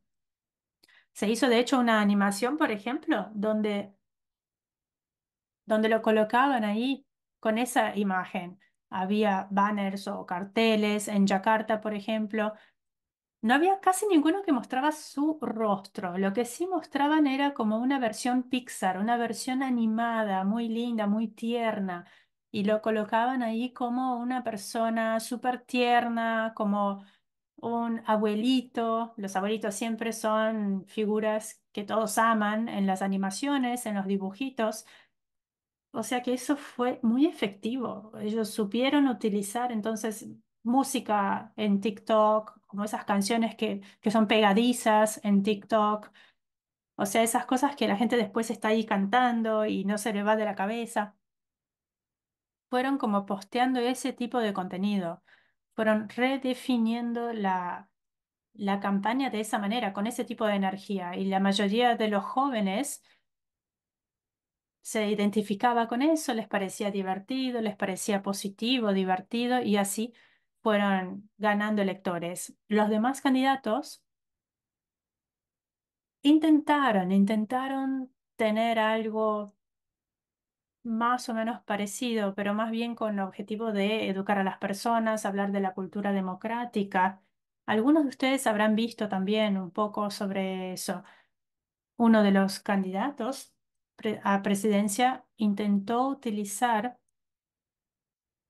Se hizo de hecho una animación, por ejemplo, donde, donde lo colocaban ahí con esa imagen. Había banners o carteles en Jakarta, por ejemplo, no había casi ninguno que mostraba su rostro. Lo que sí mostraban era como una versión Pixar, una versión animada, muy linda, muy tierna. Y lo colocaban ahí como una persona súper tierna, como un abuelito. Los abuelitos siempre son figuras que todos aman en las animaciones, en los dibujitos. O sea que eso fue muy efectivo. Ellos supieron utilizar entonces música en TikTok esas canciones que, que son pegadizas en TikTok. O sea, esas cosas que la gente después está ahí cantando y no se le va de la cabeza. Fueron como posteando ese tipo de contenido. Fueron redefiniendo la, la campaña de esa manera, con ese tipo de energía. Y la mayoría de los jóvenes se identificaba con eso, les parecía divertido, les parecía positivo, divertido, y así fueron ganando electores. Los demás candidatos intentaron, intentaron tener algo más o menos parecido, pero más bien con el objetivo de educar a las personas, hablar de la cultura democrática. Algunos de ustedes habrán visto también un poco sobre eso. Uno de los candidatos a presidencia intentó utilizar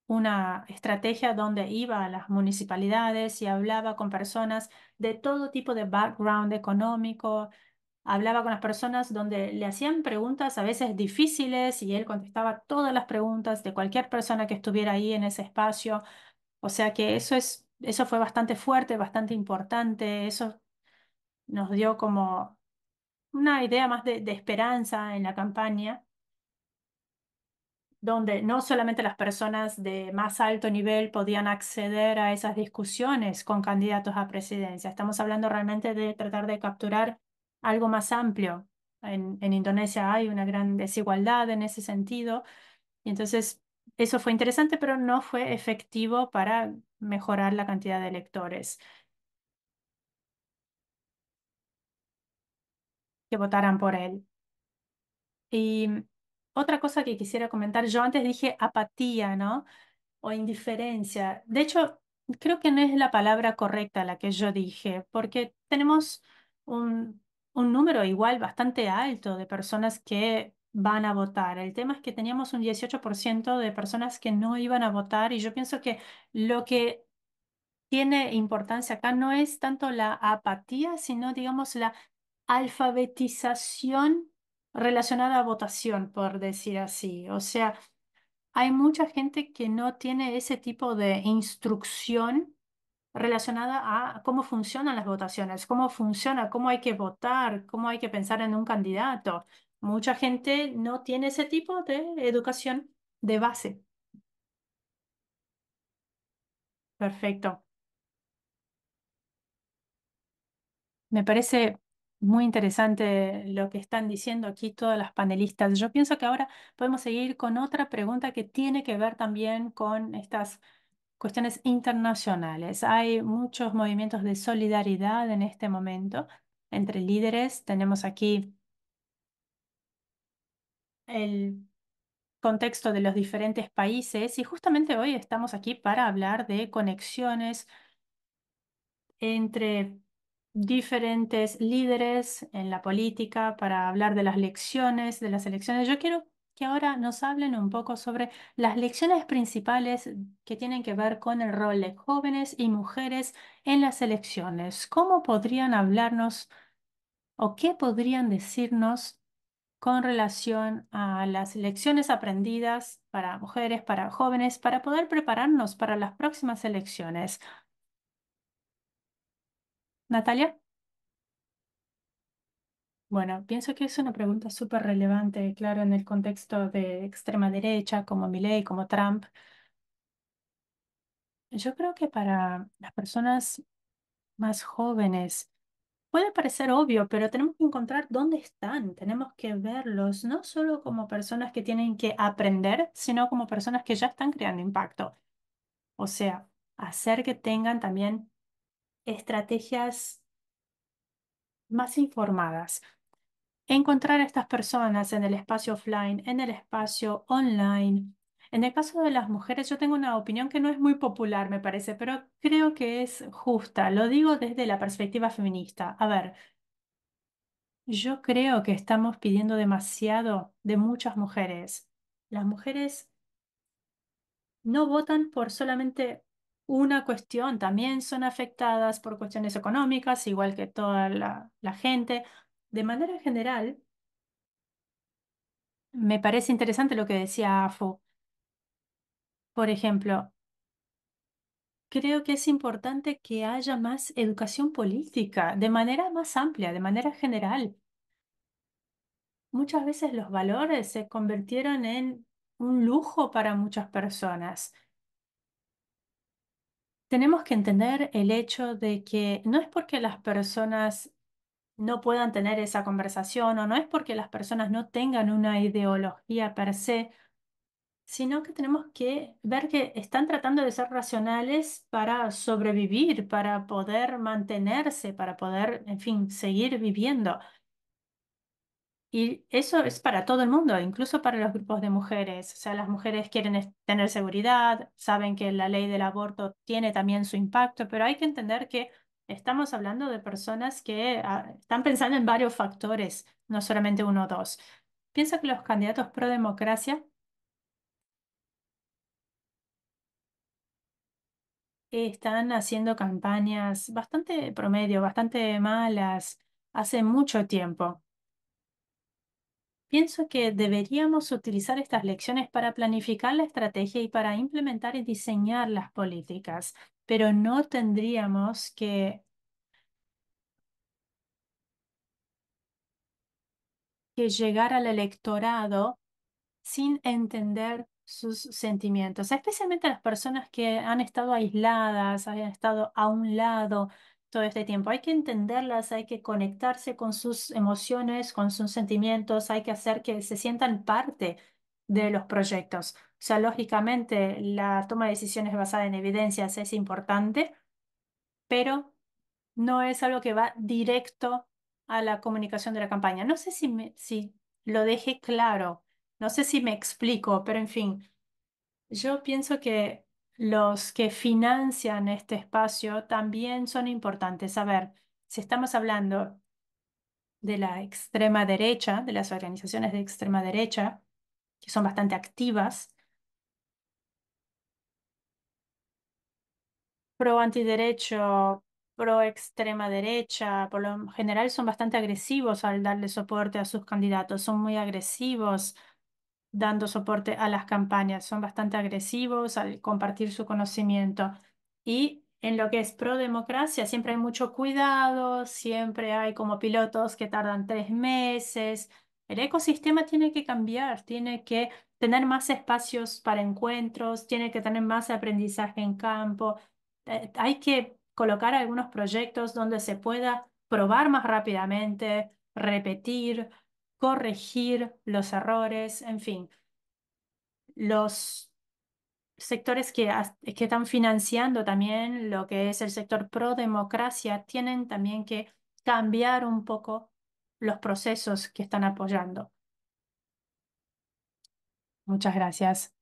una estrategia donde iba a las municipalidades y hablaba con personas de todo tipo de background económico, hablaba con las personas donde le hacían preguntas a veces difíciles y él contestaba todas las preguntas de cualquier persona que estuviera ahí en ese espacio. O sea que eso es, eso fue bastante fuerte, bastante importante, eso nos dio como una idea más de esperanza en la campaña donde no solamente las personas de más alto nivel podían acceder a esas discusiones con candidatos a presidencia. Estamos hablando realmente de tratar de capturar algo más amplio. En, en Indonesia hay una gran desigualdad en ese sentido. Y entonces eso fue interesante, pero no fue efectivo para mejorar la cantidad de electores que votaran por él. Y otra cosa que quisiera comentar, yo antes dije apatía, ¿no? O indiferencia. De hecho, creo que no es la palabra correcta la que yo dije, porque tenemos un, número igual bastante alto de personas que van a votar. El tema es que teníamos un 18% de personas que no iban a votar y yo pienso que lo que tiene importancia acá no es tanto la apatía, sino digamos la alfabetización relacionada a votación, por decir así. O sea, hay mucha gente que no tiene ese tipo de instrucción relacionada a cómo funcionan las votaciones, cómo funciona, cómo hay que votar, cómo hay que pensar en un candidato. Mucha gente no tiene ese tipo de educación de base. Perfecto. Me parece muy interesante lo que están diciendo aquí todas las panelistas. Yo pienso que ahora podemos seguir con otra pregunta que tiene que ver también con estas cuestiones internacionales. Hay muchos movimientos de solidaridad en este momento entre líderes. Tenemos aquí el contexto de los diferentes países y justamente hoy estamos aquí para hablar de conexiones entre diferentes líderes en la política para hablar de las lecciones, de las elecciones. Yo quiero que ahora nos hablen un poco sobre las lecciones principales que tienen que ver con el rol de jóvenes y mujeres en las elecciones. ¿Cómo podrían hablarnos o qué podrían decirnos con relación a las lecciones aprendidas para mujeres, para jóvenes, para poder prepararnos para las próximas elecciones? Natalia. Bueno, pienso que es una pregunta súper relevante, claro, en el contexto de extrema derecha como Milei, como Trump. Yo creo que para las personas más jóvenes puede parecer obvio, pero tenemos que encontrar dónde están, tenemos que verlos, no solo como personas que tienen que aprender, sino como personas que ya están creando impacto. O sea, hacer que tengan también estrategias más informadas. Encontrar a estas personas en el espacio offline, en el espacio online. En el caso de las mujeres, yo tengo una opinión que no es muy popular, me parece, pero creo que es justa. Lo digo desde la perspectiva feminista. A ver, yo creo que estamos pidiendo demasiado de muchas mujeres. Las mujeres no votan por solamente una cuestión, también son afectadas por cuestiones económicas, igual que toda la, gente. De manera general, me parece interesante lo que decía AFO. Por ejemplo, creo que es importante que haya más educación política de manera más amplia, de manera general. Muchas veces los valores se convirtieron en un lujo para muchas personas tenemos que entender el hecho de que no es porque las personas no puedan tener esa conversación o no es porque las personas no tengan una ideología per se, sino que tenemos que ver que están tratando de ser racionales para sobrevivir, para poder mantenerse, para poder, en fin, seguir viviendo. Y eso es para todo el mundo, incluso para los grupos de mujeres. O sea, las mujeres quieren tener seguridad, saben que la ley del aborto tiene también su impacto, pero hay que entender que estamos hablando de personas que ah, están pensando en varios factores, no solamente uno o dos. Pienso que los candidatos pro democracia están haciendo campañas bastante promedio, bastante malas, hace mucho tiempo. Pienso que deberíamos utilizar estas lecciones para planificar la estrategia y para implementar y diseñar las políticas, pero no tendríamos que, llegar al electorado sin entender sus sentimientos, especialmente las personas que han estado aisladas, han estado a un lado de este tiempo. Hay que entenderlas, hay que conectarse con sus emociones, con sus sentimientos, hay que hacer que se sientan parte de los proyectos. O sea, lógicamente la toma de decisiones basada en evidencias es importante, pero no es algo que va directo a la comunicación de la campaña. No sé si, me, si lo deje claro, no sé si me explico, pero en fin, yo pienso que los que financian este espacio también son importantes. A ver, si estamos hablando de la extrema derecha, de las organizaciones de extrema derecha, que son bastante activas, pro antiderecho, pro extrema derecha, por lo general son bastante agresivos al darle soporte a sus candidatos, son muy agresivos dando soporte a las campañas. Son bastante agresivos al compartir su conocimiento. Y en lo que es pro democracia, siempre hay mucho cuidado, siempre hay como pilotos que tardan tres meses. El ecosistema tiene que cambiar, tiene que tener más espacios para encuentros, tiene que tener más aprendizaje en campo. Eh, hay que colocar algunos proyectos donde se pueda probar más rápidamente, repetir, corregir los errores, en fin. Los sectores que, que están financiando también lo que es el sector pro democracia tienen también que cambiar un poco los procesos que están apoyando. Muchas gracias.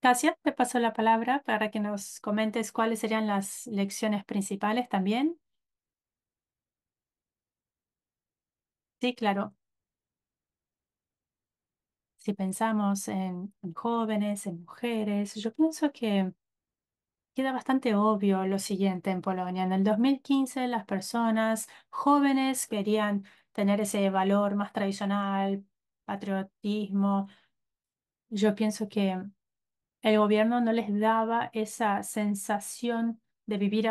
Casia, te paso la palabra para que nos comentes cuáles serían las lecciones principales también. Sí, claro. Si pensamos en, jóvenes, en mujeres, yo pienso que queda bastante obvio lo siguiente en Polonia. En el 2015 las personas jóvenes querían tener ese valor más tradicional, patriotismo. Yo pienso que el gobierno no les daba esa sensación de vivir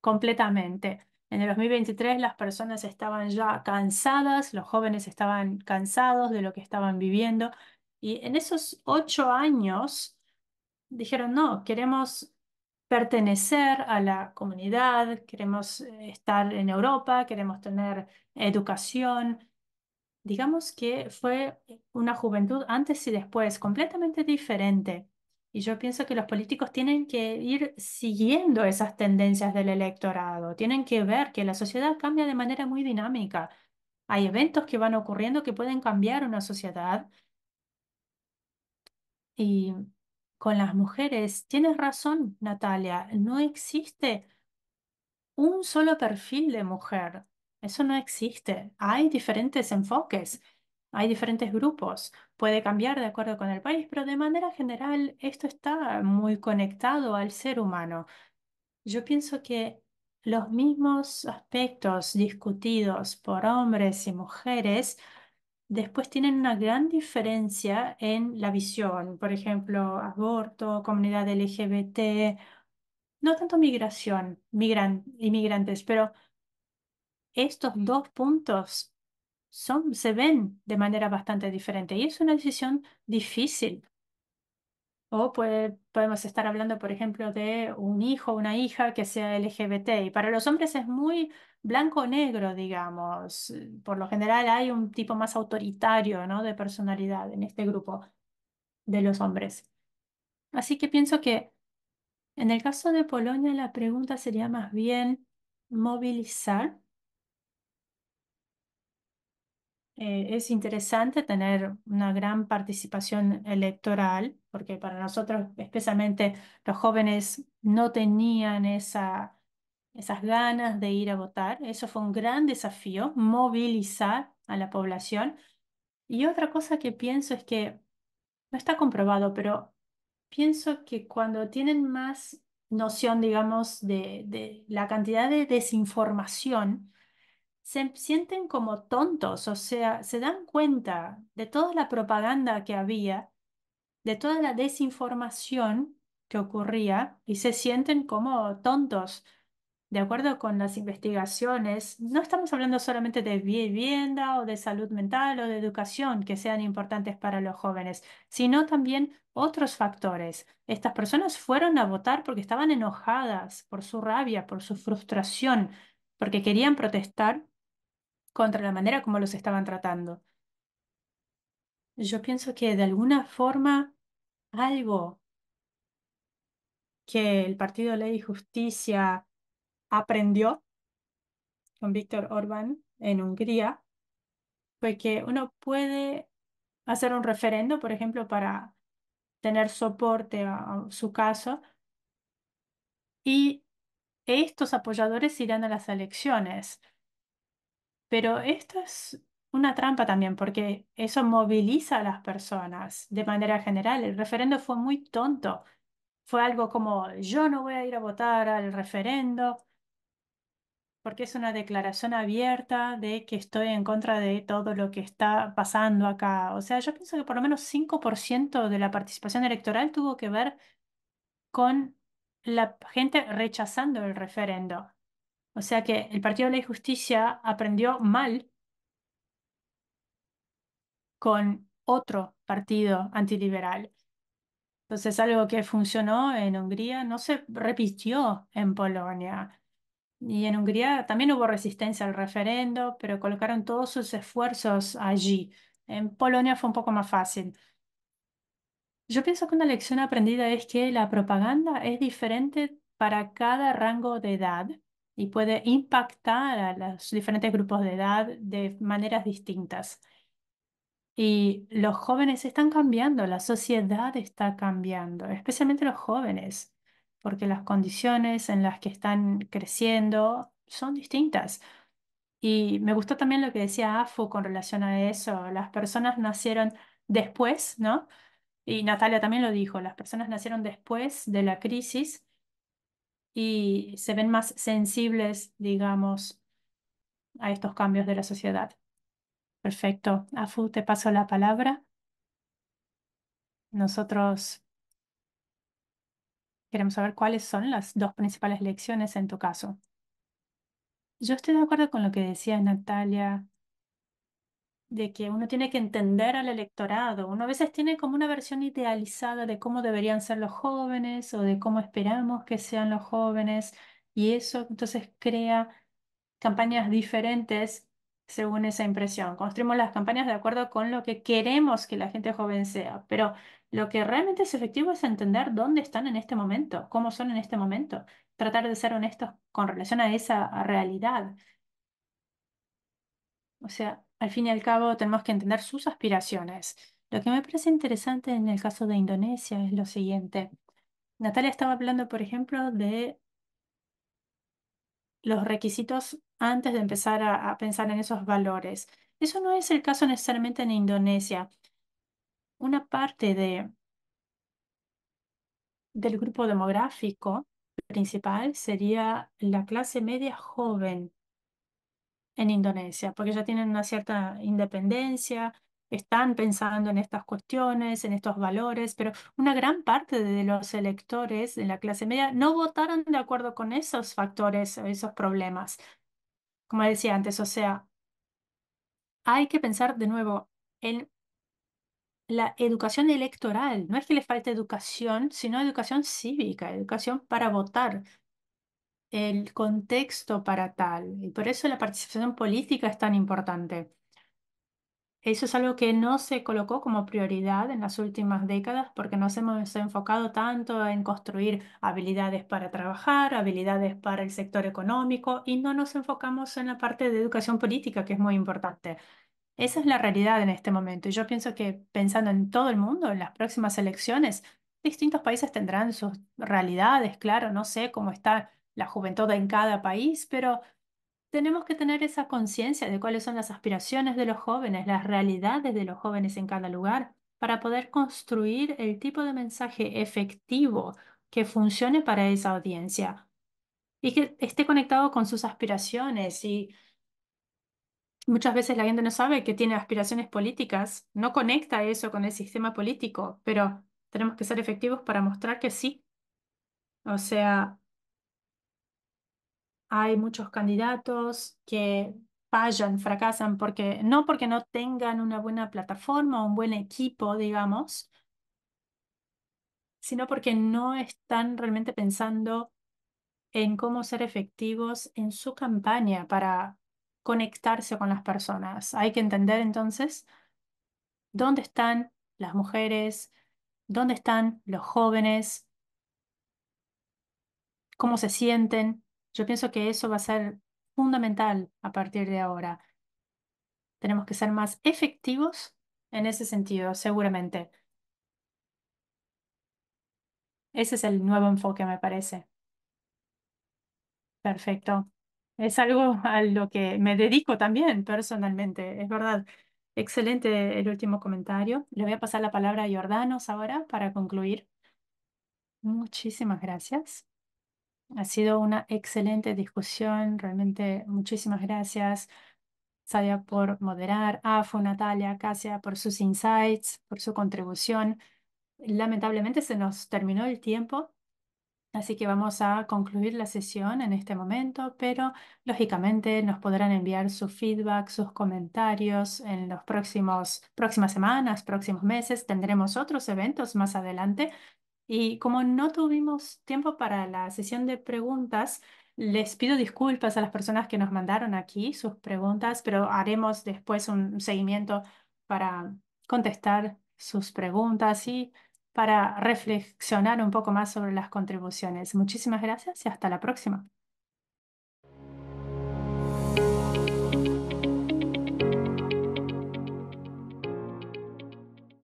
completamente. En el 2023 las personas estaban ya cansadas, los jóvenes estaban cansados de lo que estaban viviendo y en esos ocho años dijeron, no, queremos pertenecer a la comunidad, queremos eh, estar en Europa, queremos tener educación. Digamos que fue una juventud antes y después completamente diferente. Y yo pienso que los políticos tienen que ir siguiendo esas tendencias del electorado, tienen que ver que la sociedad cambia de manera muy dinámica. Hay eventos que van ocurriendo que pueden cambiar una sociedad. Y con las mujeres, tienes razón, Natalia, no existe un solo perfil de mujer. Eso no existe. Hay diferentes enfoques. Hay diferentes grupos, puede cambiar de acuerdo con el país, pero de manera general esto está muy conectado al ser humano. Yo pienso que los mismos aspectos discutidos por hombres y mujeres después tienen una gran diferencia en la visión, por ejemplo, aborto, comunidad LGBT, no tanto migración, inmigrantes, pero estos mm. dos puntos se ven de manera bastante diferente y es una decisión difícil. O podemos estar hablando, por ejemplo, de un hijo o una hija que sea LGBT. Y para los hombres es muy blanco negro, digamos. Por lo general hay un tipo más autoritario, ¿no? de personalidad en este grupo de los hombres. Así que pienso que en el caso de Polonia la pregunta sería más bien movilizar Eh, es interesante tener una gran participación electoral, porque para nosotros, especialmente los jóvenes, no tenían esa, esas ganas de ir a votar. Eso fue un gran desafío, movilizar a la población. Y otra cosa que pienso es que, no está comprobado, pero pienso que cuando tienen más noción, digamos, de la cantidad de desinformación, se sienten como tontos, o sea, se dan cuenta de toda la propaganda que había, de toda la desinformación que ocurría y se sienten como tontos. De acuerdo con las investigaciones, no estamos hablando solamente de vivienda o de salud mental o de educación que sean importantes para los jóvenes, sino también otros factores. Estas personas fueron a votar porque estaban enojadas por su rabia, por su frustración, porque querían protestar contra la manera como los estaban tratando. Yo pienso que de alguna forma algo que el Partido Ley y Justicia aprendió con Víctor Orbán en Hungría fue que uno puede hacer un referendo, por ejemplo, para tener soporte a su caso y estos apoyadores irán a las elecciones. Pero esto es una trampa también, porque eso moviliza a las personas de manera general. El referendo fue muy tonto. Fue algo como, yo no voy a ir a votar al referendo, porque es una declaración abierta de que estoy en contra de todo lo que está pasando acá. O sea, yo pienso que por lo menos 5% de la participación electoral tuvo que ver con la gente rechazando el referendo. O sea que el Partido de la Injusticia aprendió mal con otro partido antiliberal. Entonces, algo que funcionó en Hungría no se repitió en Polonia. Y en Hungría también hubo resistencia al referendo, pero colocaron todos sus esfuerzos allí. En Polonia fue un poco más fácil. Yo pienso que una lección aprendida es que la propaganda es diferente para cada rango de edad y puede impactar a los diferentes grupos de edad de maneras distintas. Y los jóvenes están cambiando, la sociedad está cambiando, especialmente los jóvenes, porque las condiciones en las que están creciendo son distintas. Y me gustó también lo que decía AFU con relación a eso, las personas nacieron después, ¿no? Y Natalia también lo dijo, las personas nacieron después de la crisis y se ven más sensibles, digamos, a estos cambios de la sociedad. Perfecto. Afu, te paso la palabra. Nosotros queremos saber cuáles son las dos principales lecciones en tu caso. Yo estoy de acuerdo con lo que decía Natalia de que uno tiene que entender al electorado. Uno a veces tiene como una versión idealizada de cómo deberían ser los jóvenes o de cómo esperamos que sean los jóvenes y eso entonces crea campañas diferentes según esa impresión. Construimos las campañas de acuerdo con lo que queremos que la gente joven sea, pero lo que realmente es efectivo es entender dónde están en este momento, cómo son en este momento, tratar de ser honestos con relación a esa realidad. O sea, al fin y al cabo, tenemos que entender sus aspiraciones. Lo que me parece interesante en el caso de Indonesia es lo siguiente. Natalia estaba hablando, por ejemplo, de los requisitos antes de empezar a, pensar en esos valores. Eso no es el caso necesariamente en Indonesia. Una parte de, del grupo demográfico principal sería la clase media joven en Indonesia, porque ya tienen una cierta independencia, están pensando en estas cuestiones, en estos valores, pero una gran parte de los electores de la clase media no votaron de acuerdo con esos factores, esos problemas. Como decía antes, o sea, hay que pensar de nuevo en la educación electoral. No es que les falte educación, sino educación cívica, educación para votar, el contexto para tal. Y por eso la participación política es tan importante. Eso es algo que no se colocó como prioridad en las últimas décadas porque nos hemos enfocado tanto en construir habilidades para trabajar, habilidades para el sector económico y no nos enfocamos en la parte de educación política, que es muy importante. Esa es la realidad en este momento y yo pienso que pensando en todo el mundo, en las próximas elecciones, distintos países tendrán sus realidades, claro, no sé cómo está la juventud en cada país, pero tenemos que tener esa conciencia de cuáles son las aspiraciones de los jóvenes, las realidades de los jóvenes en cada lugar, para poder construir el tipo de mensaje efectivo que funcione para esa audiencia y que esté conectado con sus aspiraciones. Y muchas veces la gente no sabe que tiene aspiraciones políticas, no conecta eso con el sistema político, pero tenemos que ser efectivos para mostrar que sí. O sea, hay muchos candidatos que fallan, fracasan, porque, no porque no tengan una buena plataforma o un buen equipo, digamos, sino porque no están realmente pensando en cómo ser efectivos en su campaña para conectarse con las personas. Hay que entender entonces dónde están las mujeres, dónde están los jóvenes, cómo se sienten, yo pienso que eso va a ser fundamental a partir de ahora. Tenemos que ser más efectivos en ese sentido, seguramente. Ese es el nuevo enfoque, me parece. Perfecto. Es algo a lo que me dedico también personalmente, es verdad. Excelente el último comentario. Le voy a pasar la palabra a Jordanos ahora para concluir. Muchísimas gracias. Ha sido una excelente discusión, realmente muchísimas gracias, Sadia, por moderar, AFO, Natalia, Casia, por sus insights, por su contribución. Lamentablemente se nos terminó el tiempo, así que vamos a concluir la sesión en este momento, pero lógicamente nos podrán enviar su feedback, sus comentarios en las próximas semanas, próximos meses. Tendremos otros eventos más adelante y como no tuvimos tiempo para la sesión de preguntas, les pido disculpas a las personas que nos mandaron aquí sus preguntas, pero haremos después un seguimiento para contestar sus preguntas y para reflexionar un poco más sobre las contribuciones. Muchísimas gracias y hasta la próxima.